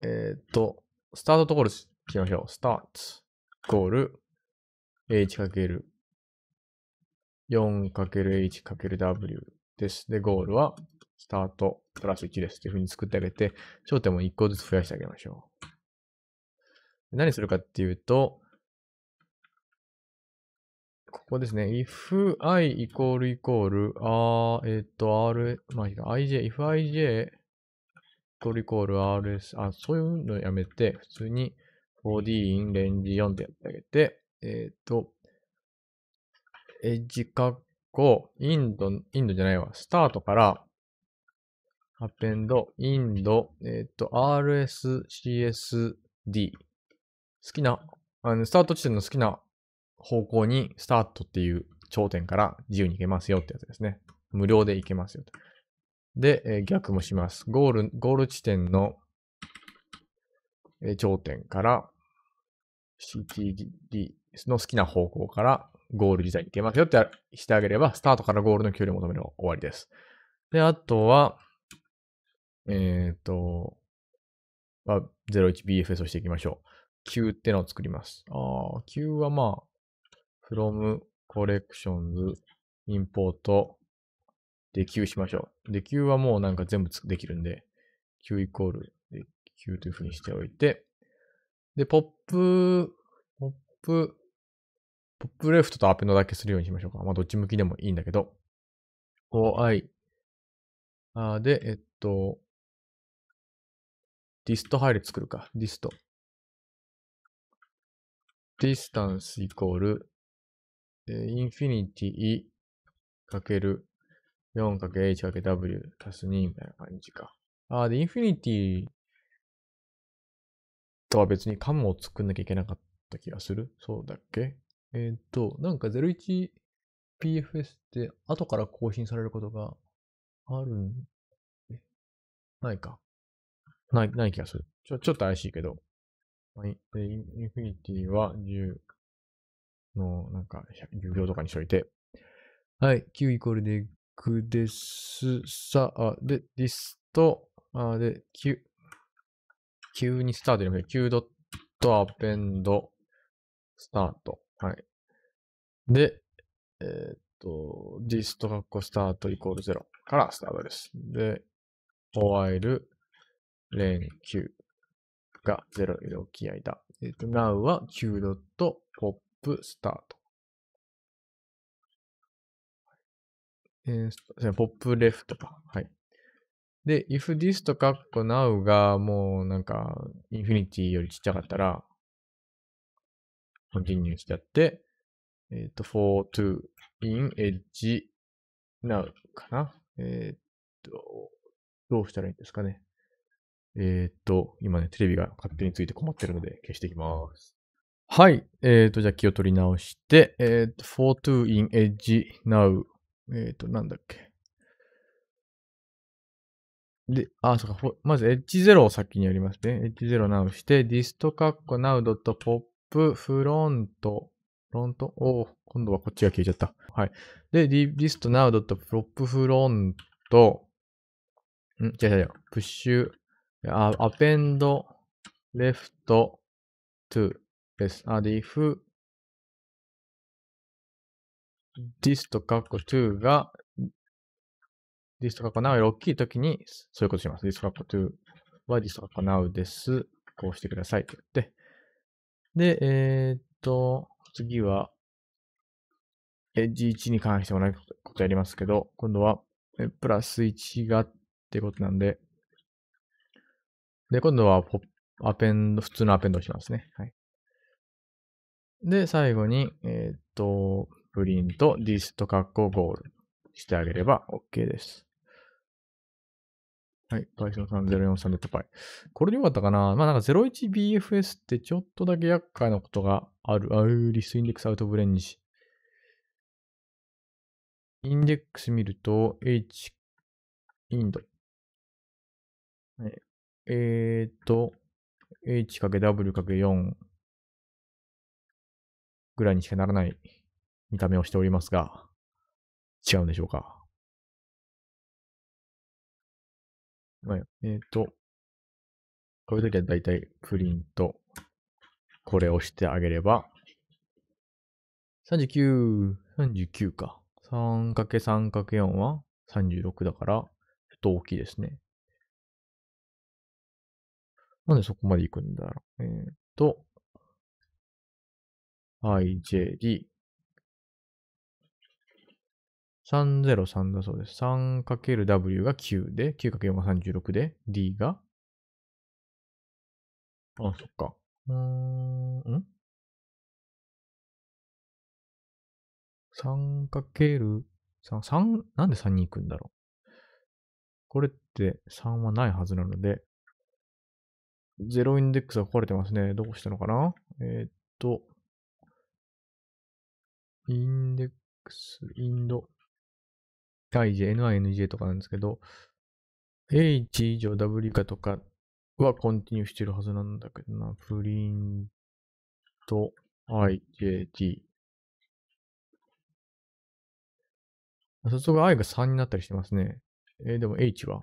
えっ、ー、と、スタートところ聞きましょう。スタート、ゴール、h × 4る h る w です。で、ゴールは、スタートプラス1ですというふうに作ってあげて、焦点も1個ずつ増やしてあげましょう。何するかっていうと、ここですね。if i イコールイコール、あえっ、と、r、まあい ij、if ij イコールイコール rs、あ、そういうのやめて、普通に 4d in レンジ4ってやってあげて、えっ、ー、と、エッジ括弧、インド、インドじゃないわ、スタートから、アペンド、インド、えっ、ー、と、rscsd。好きな、あの、スタート地点の好きな方向にスタートっていう頂点から自由に行けますよってやつですね。無料で行けますよと。で、えー、逆もします。ゴール、ゴール地点の、えー、頂点から CTD の好きな方向からゴール自体に行けますよってしてあげれば、スタートからゴールの距離を求める終わりです。で、あとは、えっ、ー、と、まあ、01BFS をしていきましょう。Q ってのを作ります。ああ、Q はまあ、from collections import で Q しましょう。で、Q はもうなんか全部できるんで、Q イコールで Q というふうにしておいて、で、ポップ、ポップ、ポップレフトとアペノだけするようにしましょうか。まあ、どっち向きでもいいんだけど、OI、あで、えっと、ディスト配列作るか。ディスト。ディスタンスイコール、インフィニティかける 4×h×w 足す2みたいな感じか。あ、で、インフィニティとは別にカムを作んなきゃいけなかった気がする。そうだっけえっ、と、なんか 01PFS って後から更新されることがあるんないか。ない、ない気がする。ちょ、ちょっと怪しいけど。はい。で、インフィニティは10の、なんか、有料とかにしといて。はい、Q イコールックです、さ、あ、で、でスト、あ、で、Q、急にスタート入れます。Q ドットアペンド、スタート。はい。で、えー、っと、ディ i s と括弧スタートイコール0からスタートです。で、w h i l 連休が0ロり大きいだ。えっ、と、now は q.pop プスタート。えー、ポップレフとか。はい。で、if this とかっこ now がもうなんか、インフィニティよりちっちゃかったら、コンティニューしてやって、えっ、ー、と、for, to, in, edge, now かな。えっ、ー、と、どうしたらいいんですかね。えっ、ー、と、今ね、テレビが勝手について困ってるので消していきます。はい。えっ、ー、と、じゃあ気を取り直して、えっ、ー、と、for to in edge now。えっ、ー、と、なんだっけ。で、あ、そうか。まず、e d g e 0を先にやりますね。e d g e 0 now して、dist now.pop f フロント。フロントお今度はこっちが消えちゃった。はい。で、dist now.pop フロント。ん違う違う。プッシュ。あ、append left で e s add if this と括弧 to が this と括弧 now より大きいときにそういうことします。this と括弧 to は this と括弧 now です。こうしてくださいて言って。で、えー、っと、次は、エッジ1に関して同じことやりますけど、今度は、プラス1がってことなんで、で、今度は、アペンド、普通のアペンドをしますね。はい。で、最後に、えっ、と、プリント、ディスト、カッコ、ゴールしてあげれば OK です。はい。Python 3043ネットパイ。これでよかったかなまあなんか 01BFS ってちょっとだけ厄介なことがある。あう、リスインデックスアウトブレンジ。インデックス見ると H、インド。えっ、と、h×w×4 ぐらいにしかならない見た目をしておりますが、違うんでしょうか。はい、えっ、ー、と、こういう時はだいたいプリント、これをしてあげれば、39、39か。3×3×4 は36だから、ちょっと大きいですね。なんでそこまで行くんだろう。えっ、ー、と、IJD。303だそうです。3×W が9で、9×4 が36で、D が。あ、そっか。うーん。ん 3×3、3、なんで3に行くんだろう。これって3はないはずなので、0インデックスが壊れてますね。どうしたのかなえー、っと、インデックス、インド、IJ、NI、NJ とかなんですけど、H 以上 W 以下とかはコンティニューしてるはずなんだけどな。プリント IJT。早速 I が3になったりしてますね。えー、でも H は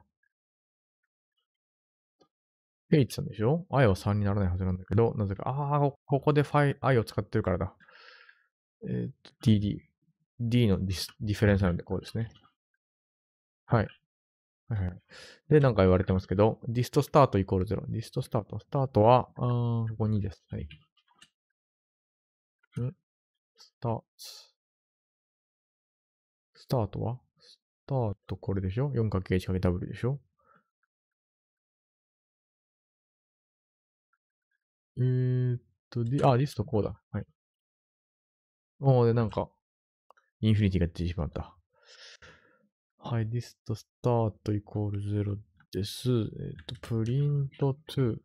?H さんでしょ ?I は3にならないはずなんだけど、なぜか、ああ、ここでファイ、I を使ってるからだ。えっ、ー、と、DD。D のディスディフェレンスなんで、こうですね。はい。はいはいで、なんか言われてますけど、ディストスタートイコールゼロ。ディストスタート。スタートは、あここにです。はい。んスタート。スタートはスタートこれでしょ ?4×1×W でしょえー、っと、ディ、あ、ディストこうだ。はい。おうで、なんか、インフィニティが出てしまった。はい、デ i s t start イコール0です。えっ、と、プリント to。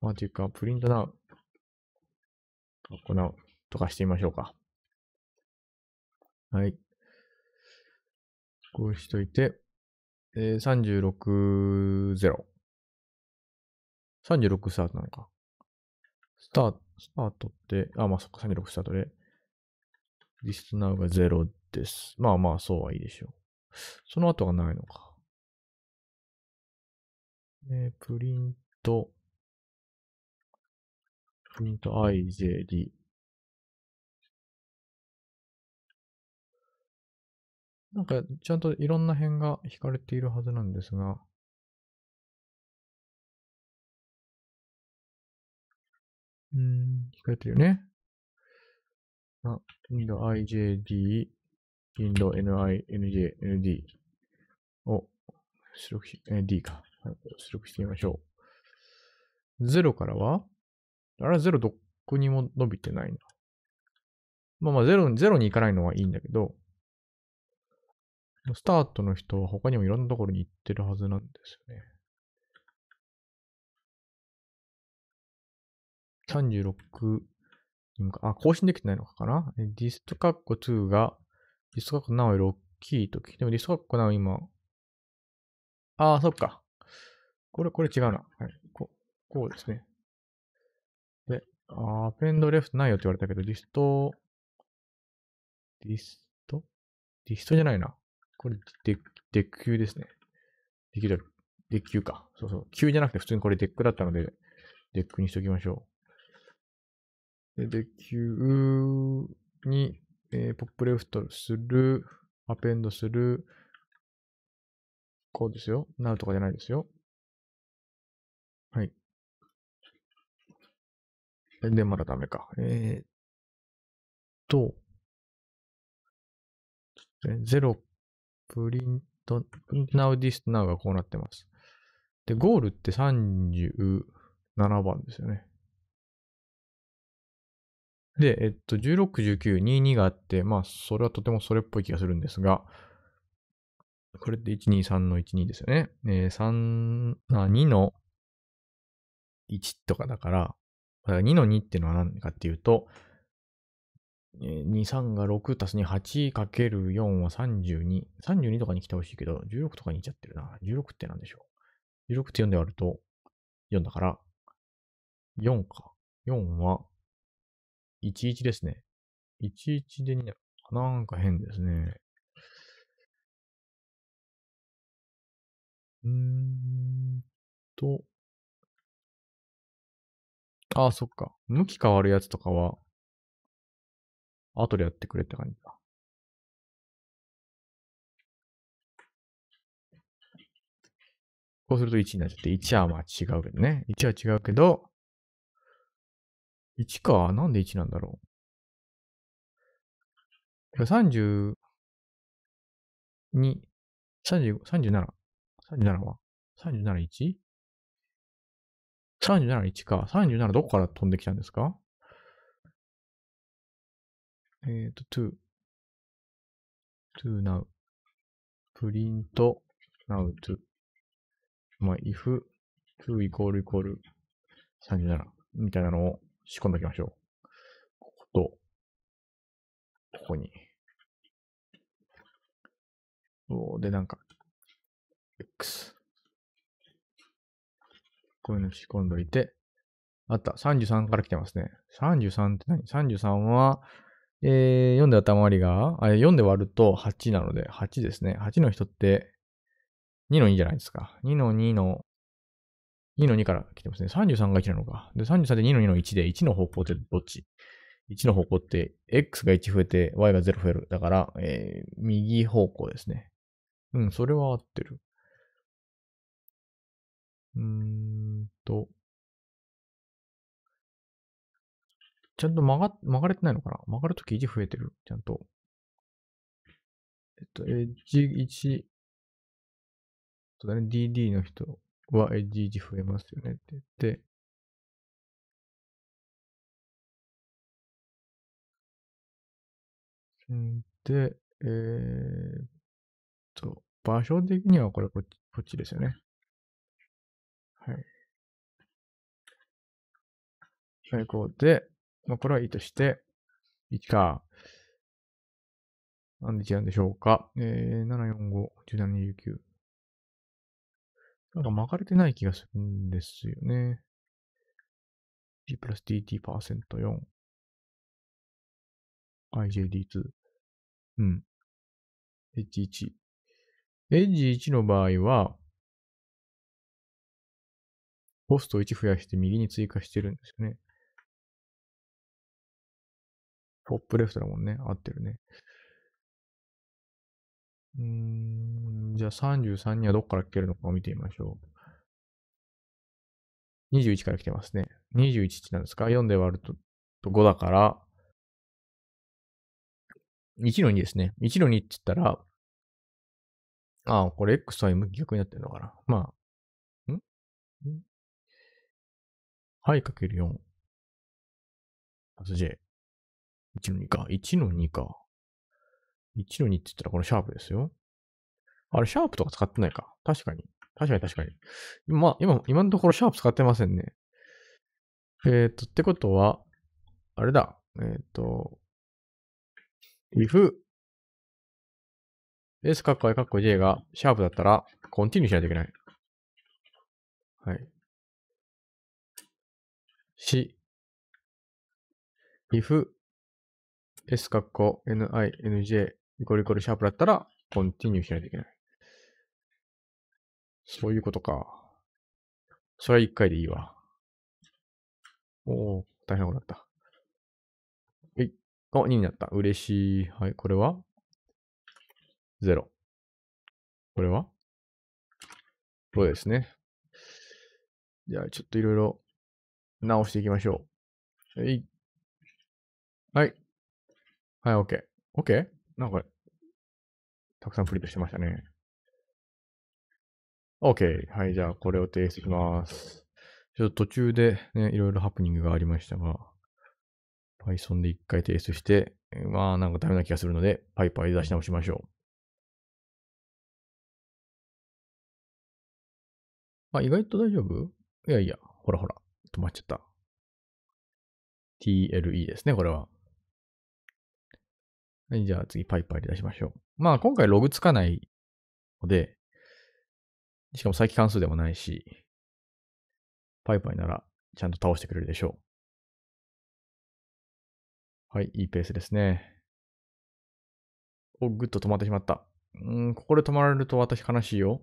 まあ、というか、プリント now。行う。とかしてみましょうか。はい。こうしといて、えー、36、0。36スタートなのか。スタート。スタートって、あ、まあそっか、36スタートで。リストナウが0です。まあまあ、そうはいいでしょう。その後がないのか。えー、プリント、プリント IJD。なんか、ちゃんといろんな辺が引かれているはずなんですが、うん、控えてるよね。あ、インド IJD、インド NI、NJ、ND を出力し、え、D か。出力してみましょう。0からはあれは0どこにも伸びてないな。まあまあゼ0に行かないのはいいんだけど、スタートの人は他にもいろんなところに行ってるはずなんですよね。36に向か、あ、更新できてないのかなディストカッコ2が、リストカッコ7を6キーとき、でもリストカッコ7今、ああ、そっか。これ、これ違うな。はい。こう、こうですね。で、あアペンドレフトないよって言われたけど、リスト、リストリストじゃないな。これ、デッ、デッキですね。デッキだ。デッキか。そうそう。急じゃなくて普通にこれデックだったので、デックにしときましょう。で、Q に、えー、ポップレフトする、アペンドする、こうですよ。なるとかじゃないですよ。はい。で、まだダメか。えー、っと、ゼロプリント、プリナウディスナウがこうなってます。で、ゴールって37番ですよね。で、えっと、16、19、22があって、まあ、それはとてもそれっぽい気がするんですが、これって123の12ですよね。えー、3、あ、2の1とかだから、から2の2っていうのは何かっていうと、えー、2、3が6足すに8かける4は32。32とかに来てほしいけど、16とかにいちゃってるな。16って何でしょう。16って4で割ると4だから、4か。4は11ですね。11で2、ななんか変ですね。うーんと。ああ、そっか。向き変わるやつとかは、後でやってくれって感じだ。こうすると1になっちゃって、1はまあ違うけどね。1は違うけど、1か。なんで1なんだろう。32、3 37。37は ?37、1?37、1か。37どこから飛んできたんですかえっ、ー、と、to, to now, print now to, まあ、if, to イコールイコール37みたいなのを仕込んでおきましょう。ここと、ここに。で、なんか、X。こういうの仕込んどいて、あった。33から来てますね。33って何 ?33 は、えー、4で頭割りが、あ4で割ると8なので、8ですね。8の人って、2の2じゃないですか。2の2の2の2から来てますね。33が1なのか。で、33で2の2の1で、1の方向ってどっち ?1 の方向って、x が1増えて、y が0増える。だから、えー、右方向ですね。うん、それは合ってる。うーんと。ちゃんと曲が、曲がれてないのかな曲がるとき1増えてる。ちゃんと。えっと、エッジ1、そうだね、DD の人。はエッジ1増えますよねって言って、で、えー、っと、場所的にはこれこっち、こっちですよね。はい。最高で、まあ、これはいいとして、1か。なんで違うんでしょうか。えー、745、1729。なんか巻かれてない気がするんですよね。G プラス dt%4。ijd2。うん。h1。h1 の場合は、ホストを1増やして右に追加してるんですよね。ポップレフトだもんね。合ってるね。うん、じゃあ33にはどっから来てるのかを見てみましょう。21から来てますね。21って何ですか ?4 で割るとと5だから、1の2ですね。1の2って言ったら、ああ、これ X は M 逆になってるのかな。まあ、んんはい、かける4。プス J。1の2か。1の2か。1の2って言ったらこのシャープですよ。あれ、シャープとか使ってないか。確かに。確かに確かに。ま、今、今のところシャープ使ってませんね。えっ、と、ってことは、あれだ。えっ、と、if s カッコ i カッコ j がシャープだったら、コンティニューしないといけない。はい。し、if s カッコ ni, nj イコリコリシャープだったら、コンティニューしないといけない。そういうことか。それは一回でいいわ。おお、大変なことだった。はい。あ、2になった。嬉しい。はい、これは ?0。これは ?5 ですね。じゃあ、ちょっといろいろ直していきましょう。はい。はい。はい、OK。OK? なんか、たくさんプリントしてましたね。OK。はい、じゃあ、これを提出します。ちょっと途中でね、いろいろハプニングがありましたが、Python で一回提出して、まあ、なんかダメな気がするので、PyPy で出し直しましょう。あ、意外と大丈夫いやいや、ほらほら、止まっちゃった。TLE ですね、これは。はい、じゃあ次パイパイで出しましょう。まあ今回ログつかないので、しかも再帰関数でもないし、パイパイならちゃんと倒してくれるでしょう。はい、いいペースですね。お、ぐっと止まってしまった。うん、ここで止まられると私悲しいよ。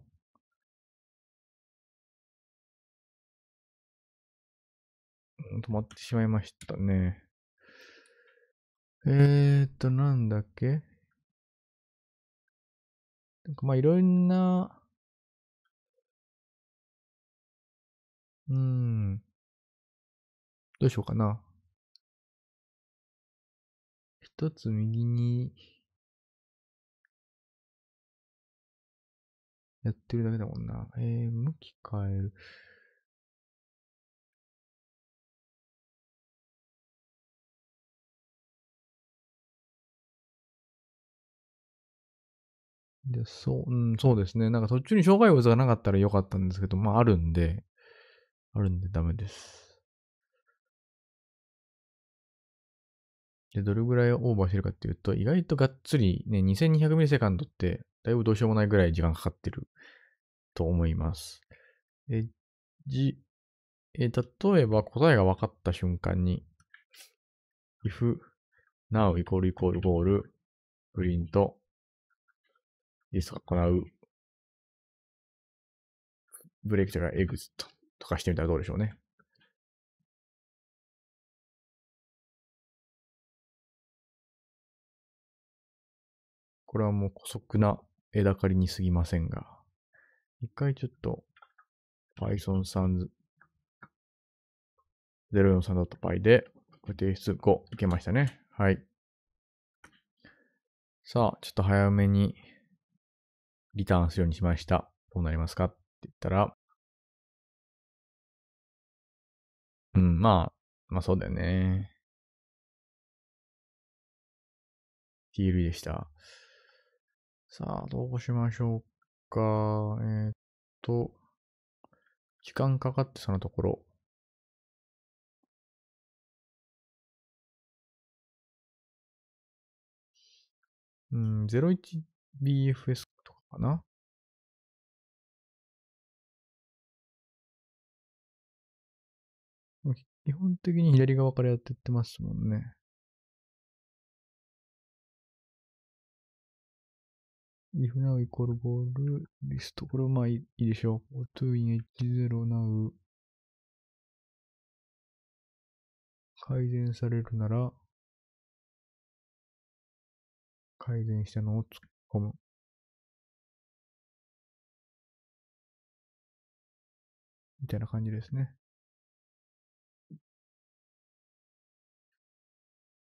止まってしまいましたね。えー、っと、なんだっけなんかまあいろんな、うん、どうしようかな。一つ右に、やってるだけだもんな。えー、向き変える。で、そう、うん、そうですね。なんか途中に障害物がなかったらよかったんですけど、まああるんで、あるんでダメです。で、どれぐらいオーバーしてるかっていうと、意外とがっつりね、2200ミリセカンドって、だいぶどうしようもないぐらい時間かかってると思います。え、じ、え、例えば答えが分かった瞬間に、if now イコールイコールゴール、プリント、です行う、ブレイクとかエグジットとかしてみたらどうでしょうね。これはもう古速な枝刈りにすぎませんが、一回ちょっと Python さん 043.py で提出5いけましたね。はい。さあ、ちょっと早めにリターンするようにしました。どうなりますかって言ったら、うん、まあ、まあそうだよね。t l でした。さあ、どうしましょうか。えー、っと、時間かかってそのところ。うん、01BFS かな。基本的に左側からやってってますもんね。if now イコールボールリスト。これはまあいいでしょう。2 in h0 now 改善されるなら改善したのを突っ込む。たいな感じですね。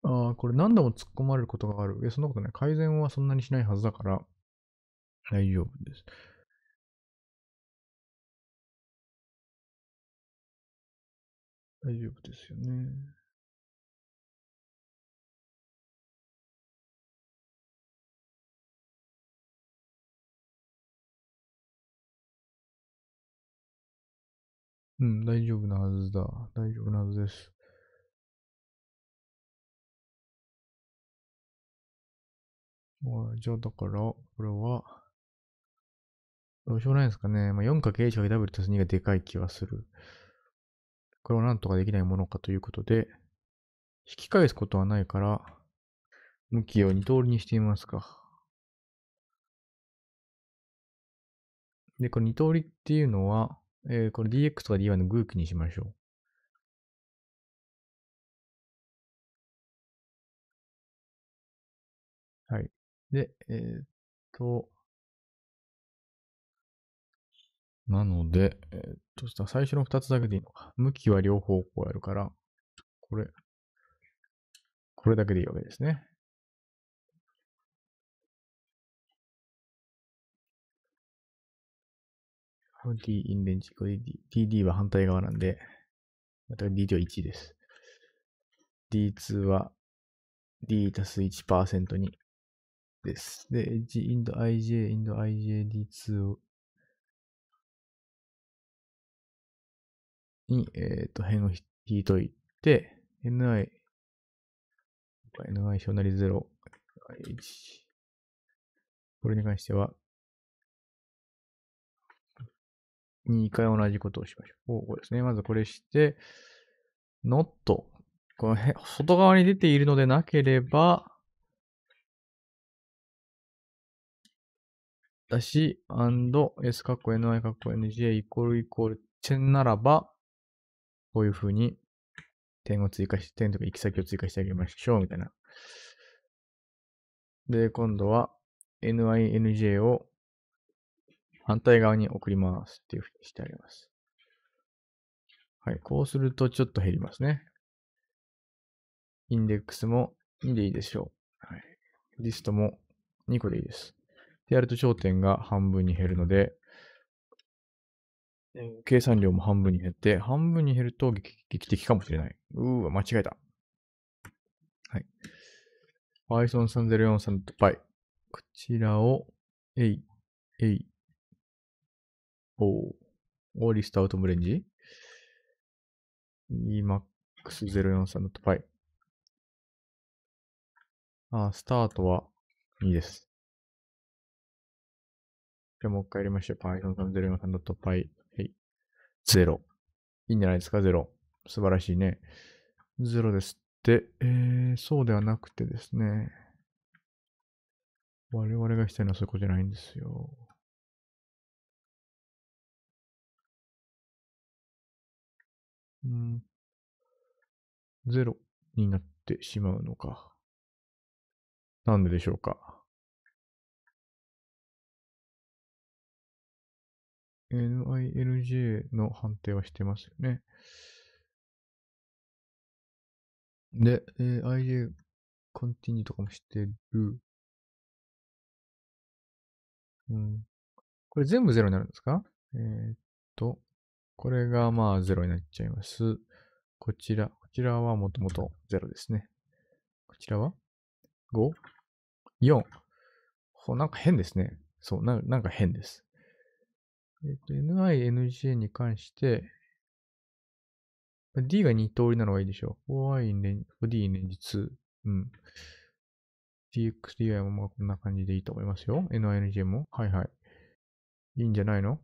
ああ、これ何度も突っ込まれることがある。え、そんなことない。改善はそんなにしないはずだから、大丈夫です。大丈夫ですよね。うん、大丈夫なはずだ。大丈夫なはずです。じゃあ、だから、これは、どうしようもないですかね。まあ、4×H を w 足す2がでかい気はする。これはなんとかできないものかということで、引き返すことはないから、向きを2通りにしてみますか。で、この2通りっていうのは、えー、これ DX とか DY のグークにしましょう。はい。で、えー、っと、なので、えー、っと、最初の2つだけでいいのか。向きは両方こうやるから、これ、これだけでいいわけですね。D インテインベンチ、DD, DD は反対側なんで、また DD は1です。D2 は D たす1%にです。で、G インド IJ インド IJD2 をに、えっ、ー、と、辺を引いといて、ni、ni 小なり0、1これに関しては、2回同じことをしましょう。こうですね。まずこれして、not。この辺、外側に出ているのでなければ、だし、and s 括弧 ny 括弧 nj イコールイコールチェンならば、こういうふうに点を追加して、点とか行き先を追加してあげましょう、みたいな。で、今度は n i nj を反対側に送りますっていうふうにしてあります。はい。こうするとちょっと減りますね。インデックスも2でいいでしょう。はい。リストも2個でいいです。でやると焦点が半分に減るので、計算量も半分に減って、半分に減ると劇的かもしれない。うーわ、間違えた。はい。Python 3043.py。こちらを、えい、えい、おおリストアウトムレンジ ?EMAX043 ットパイ。あ、スタートは2です。じゃあもう一回やりましょう。Python304.py。はい。0。いいんじゃないですか ?0。素晴らしいね。0ですって、えー、そうではなくてですね。我々がしたいのはそういうことじゃないんですよ。うん。0になってしまうのか。なんででしょうか。NILJ の判定はしてますよね。で、えー、IJ continue とかもしてる。うん。これ全部ゼロになるんですかえー、っと。これがまあ0になっちゃいます。こちら、こちらはもともと0ですね。こちらは ?5、4。ほ、なんか変ですね。そう、ななんか変です。えっ、ー、と、ni, nj に関して、d が2通りなのがいいでしょう。o i 連、4d 連日2。うん。dx, di もまあこんな感じでいいと思いますよ。n i n j も。はいはい。いいんじゃないの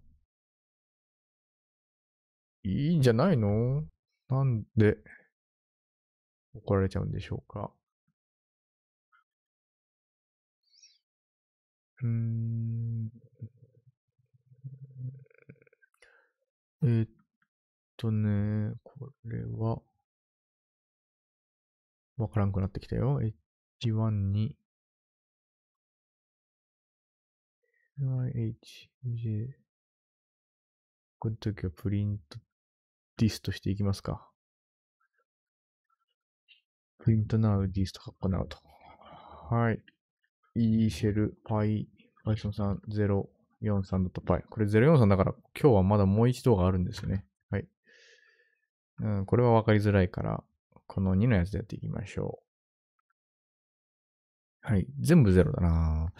いいんじゃないのなんで怒られちゃうんでしょうかうーん。えっとね、これは、わからんくなってきたよ。H1 に、YHJ、この時はプリントディストしていきますか。プリントナウディストカッコナウと。はい。e シェル py python さ 043.py。これ043だから今日はまだもう一度があるんですね。はい。うん、これはわかりづらいから、この2のやつでやっていきましょう。はい。全部0だな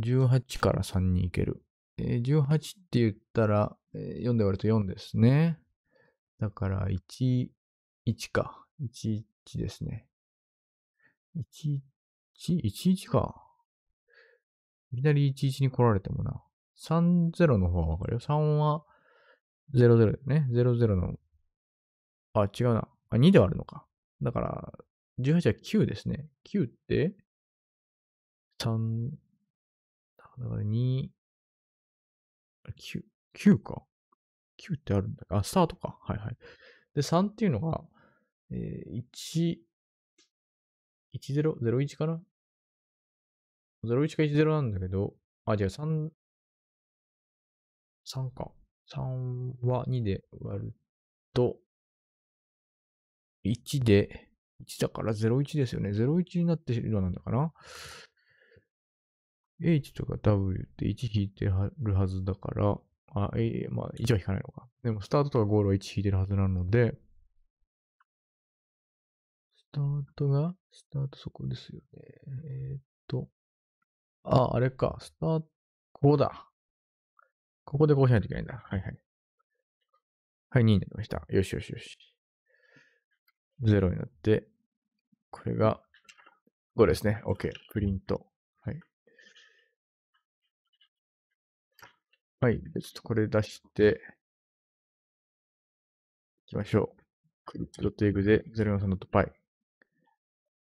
18から3に行ける。え18って言ったら、え4で割ると4ですね。だから、1、1か。11ですね。11、11か。いきなり11に来られてもな。30の方はわかるよ。3は00ね。00の。あ、違うな。あ、2ではあるのか。だから、18は9ですね。9って、3、だから2、9、9か。9ってあるんだあ、スタートか。はいはい。で、3っていうのが、えー、1、1001かな ?01 か10なんだけど、あ、じゃあ3、3か。3は2で割ると、1で、1だから01ですよね。01になってるなんだかな ?H とか W って1引いてはるはずだから、あ、えー、まあ、1は引かないのか。でも、スタートとかゴールは1引いてるはずなので、スタートが、スタートそこですよね。えー、っと、あ、あれか、スタート、ここだ。ここでこうしないといけないんだ。はいはい。はい、2になりました。よしよしよし。0になって、これが5ですね。OK。プリント。はい。ちょっとこれ出して、いきましょう。クリップドットエでゼ 043.py。よ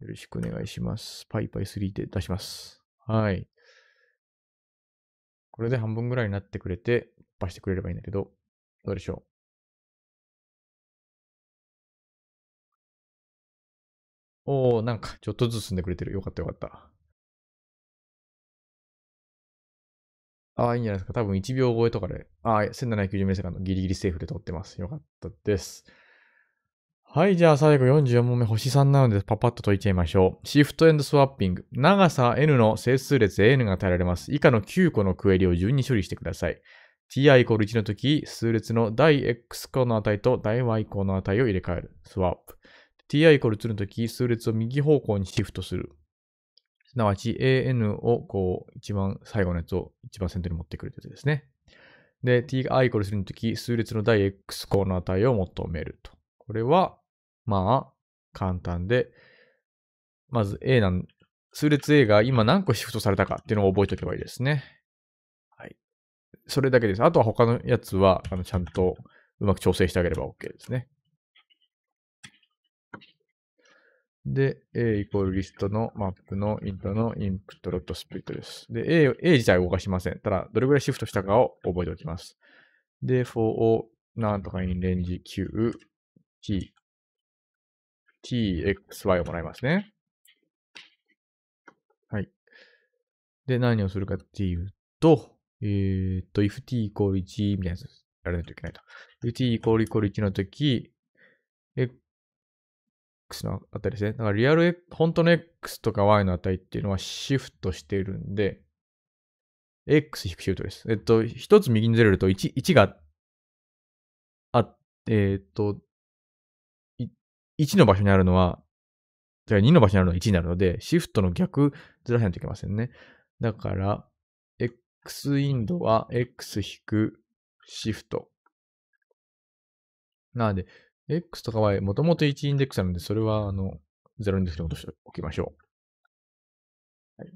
ろしくお願いします。PyPy3 で出します。はい。これで半分ぐらいになってくれて、突破してくれればいいんだけど、どうでしょう。おー、なんか、ちょっとずつ進んでくれてる。よかったよかった。ああ、いいんじゃないですか。多分1秒超えとかで、ああ、1790メーセカンドギリギリセーフで撮ってます。よかったです。はい、じゃあ最後44問目、星3なのでパパッと解いちゃいましょう。シフトエンドスワッピング。長さ n の整数列 n が与えられます。以下の9個のクエリを順に処理してください。ti イコール1の時、数列の第 x 項の値と大 y 項の値を入れ替える。スワップ。ti イコール2の時、数列を右方向にシフトする。すなわち an をこう、一番最後のやつを一番先頭に持ってくるというやつですね。で、t が i イコールするのとき、数列の第 x 項の値を求めると。これは、まあ、簡単で、まず A なん、数列 A が今何個シフトされたかっていうのを覚えておけばいいですね。はい。それだけです。あとは他のやつは、あの、ちゃんとうまく調整してあげれば OK ですね。で、A イコールリストのマップのイントのインプットロットスプリットです。で、A, A 自体動かしません。ただ、どれぐらいシフトしたかを覚えておきます。で、for をなんとかにレンジ Q、T、txy をもらいますね。はい。で、何をするかっていうと、えー、っと、if t イコール1みたいなやつやらないといけないと。if t イコールイコール1のとき、X の値ですね。だからリアル、X、本当の X とか Y の値っていうのはシフトしているんで、X 引くシフトです。えっと、一つ右にずれると 1, 1が、あ、えー、っと、1の場所にあるのは、じゃあ2の場所にあるのは1になるので、シフトの逆ずらさないといけませんね。だから、X インドは X 引くシフト。なので、x とか y、もともと1インデックスなので、それは、あの、0インデックスに落としておきましょう。はい。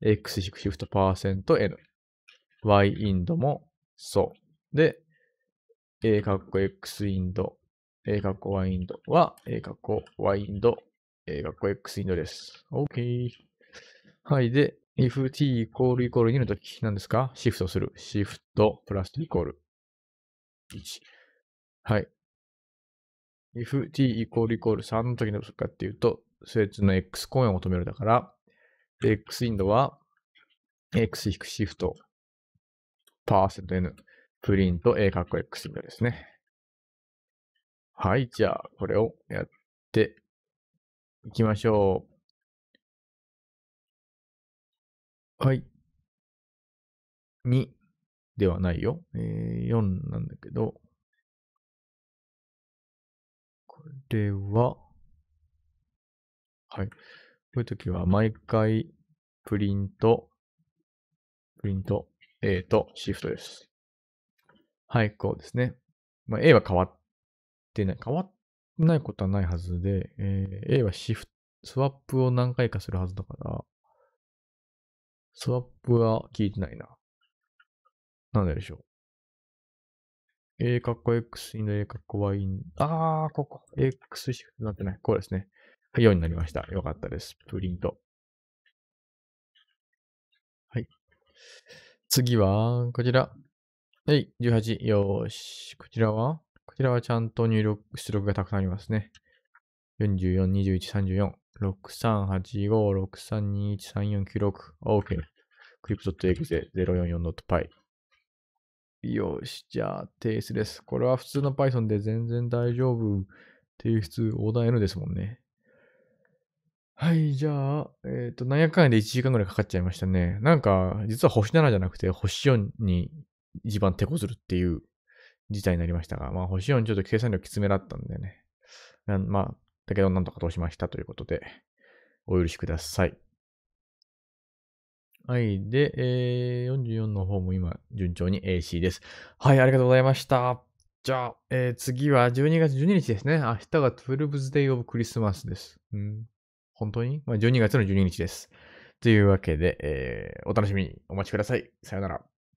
x シフトパーセント n。y インドもそう。で、a カッコ x インド、a カッコ y インドは、a カッコ y インド、a カッコ x インドです。OK。はい。で、if t イコールイコール2のとき、何ですかシフトする。シフトプラスイコール1。はい。if t イコールイコール3の時のかっていうと、スレッズの x インを求めるだから、で、x インドは x 引くシフト、パーセント n、プリント a 括弧 x インドですね。はい、じゃあ、これをやっていきましょう。はい。2ではないよ。えー、4なんだけど、れは、はい。こういう時は、毎回、プリント、プリント、A とシフトです。はい、こうですね。まあ、A は変わってない。変わってないことはないはずで、えー、A はシフト、スワップを何回かするはずだから、スワップは効いてないな。なんででしょう。A カッコ X インド A カッコ Y インド。あー、ここ。X シフトなってない。こうですね。はい、4になりました。よかったです。プリント。はい。次は、こちら。はい、18。よーし。こちらはこちらはちゃんと入力、出力がたくさんありますね。44、21、34。638563213496OK。クリプト .exe044.py。よし、じゃあ提出です。これは普通の Python で全然大丈夫。提出、オーダー N ですもんね。はい、じゃあ、えっ、ー、と、何やかんやで1時間ぐらいかかっちゃいましたね。なんか、実は星7じゃなくて星4に一番手こずるっていう事態になりましたが、まあ星4ちょっと計算量きつめだったんでね。まあ、だけどなんとか通しましたということで、お許しください。はい。で、えー、44の方も今、順調に AC です。はい、ありがとうございました。じゃあ、えー、次は12月12日ですね。明日が 12th Day of Christmas です。うん、本当に、まあ、?12 月の12日です。というわけで、えー、お楽しみにお待ちください。さよなら。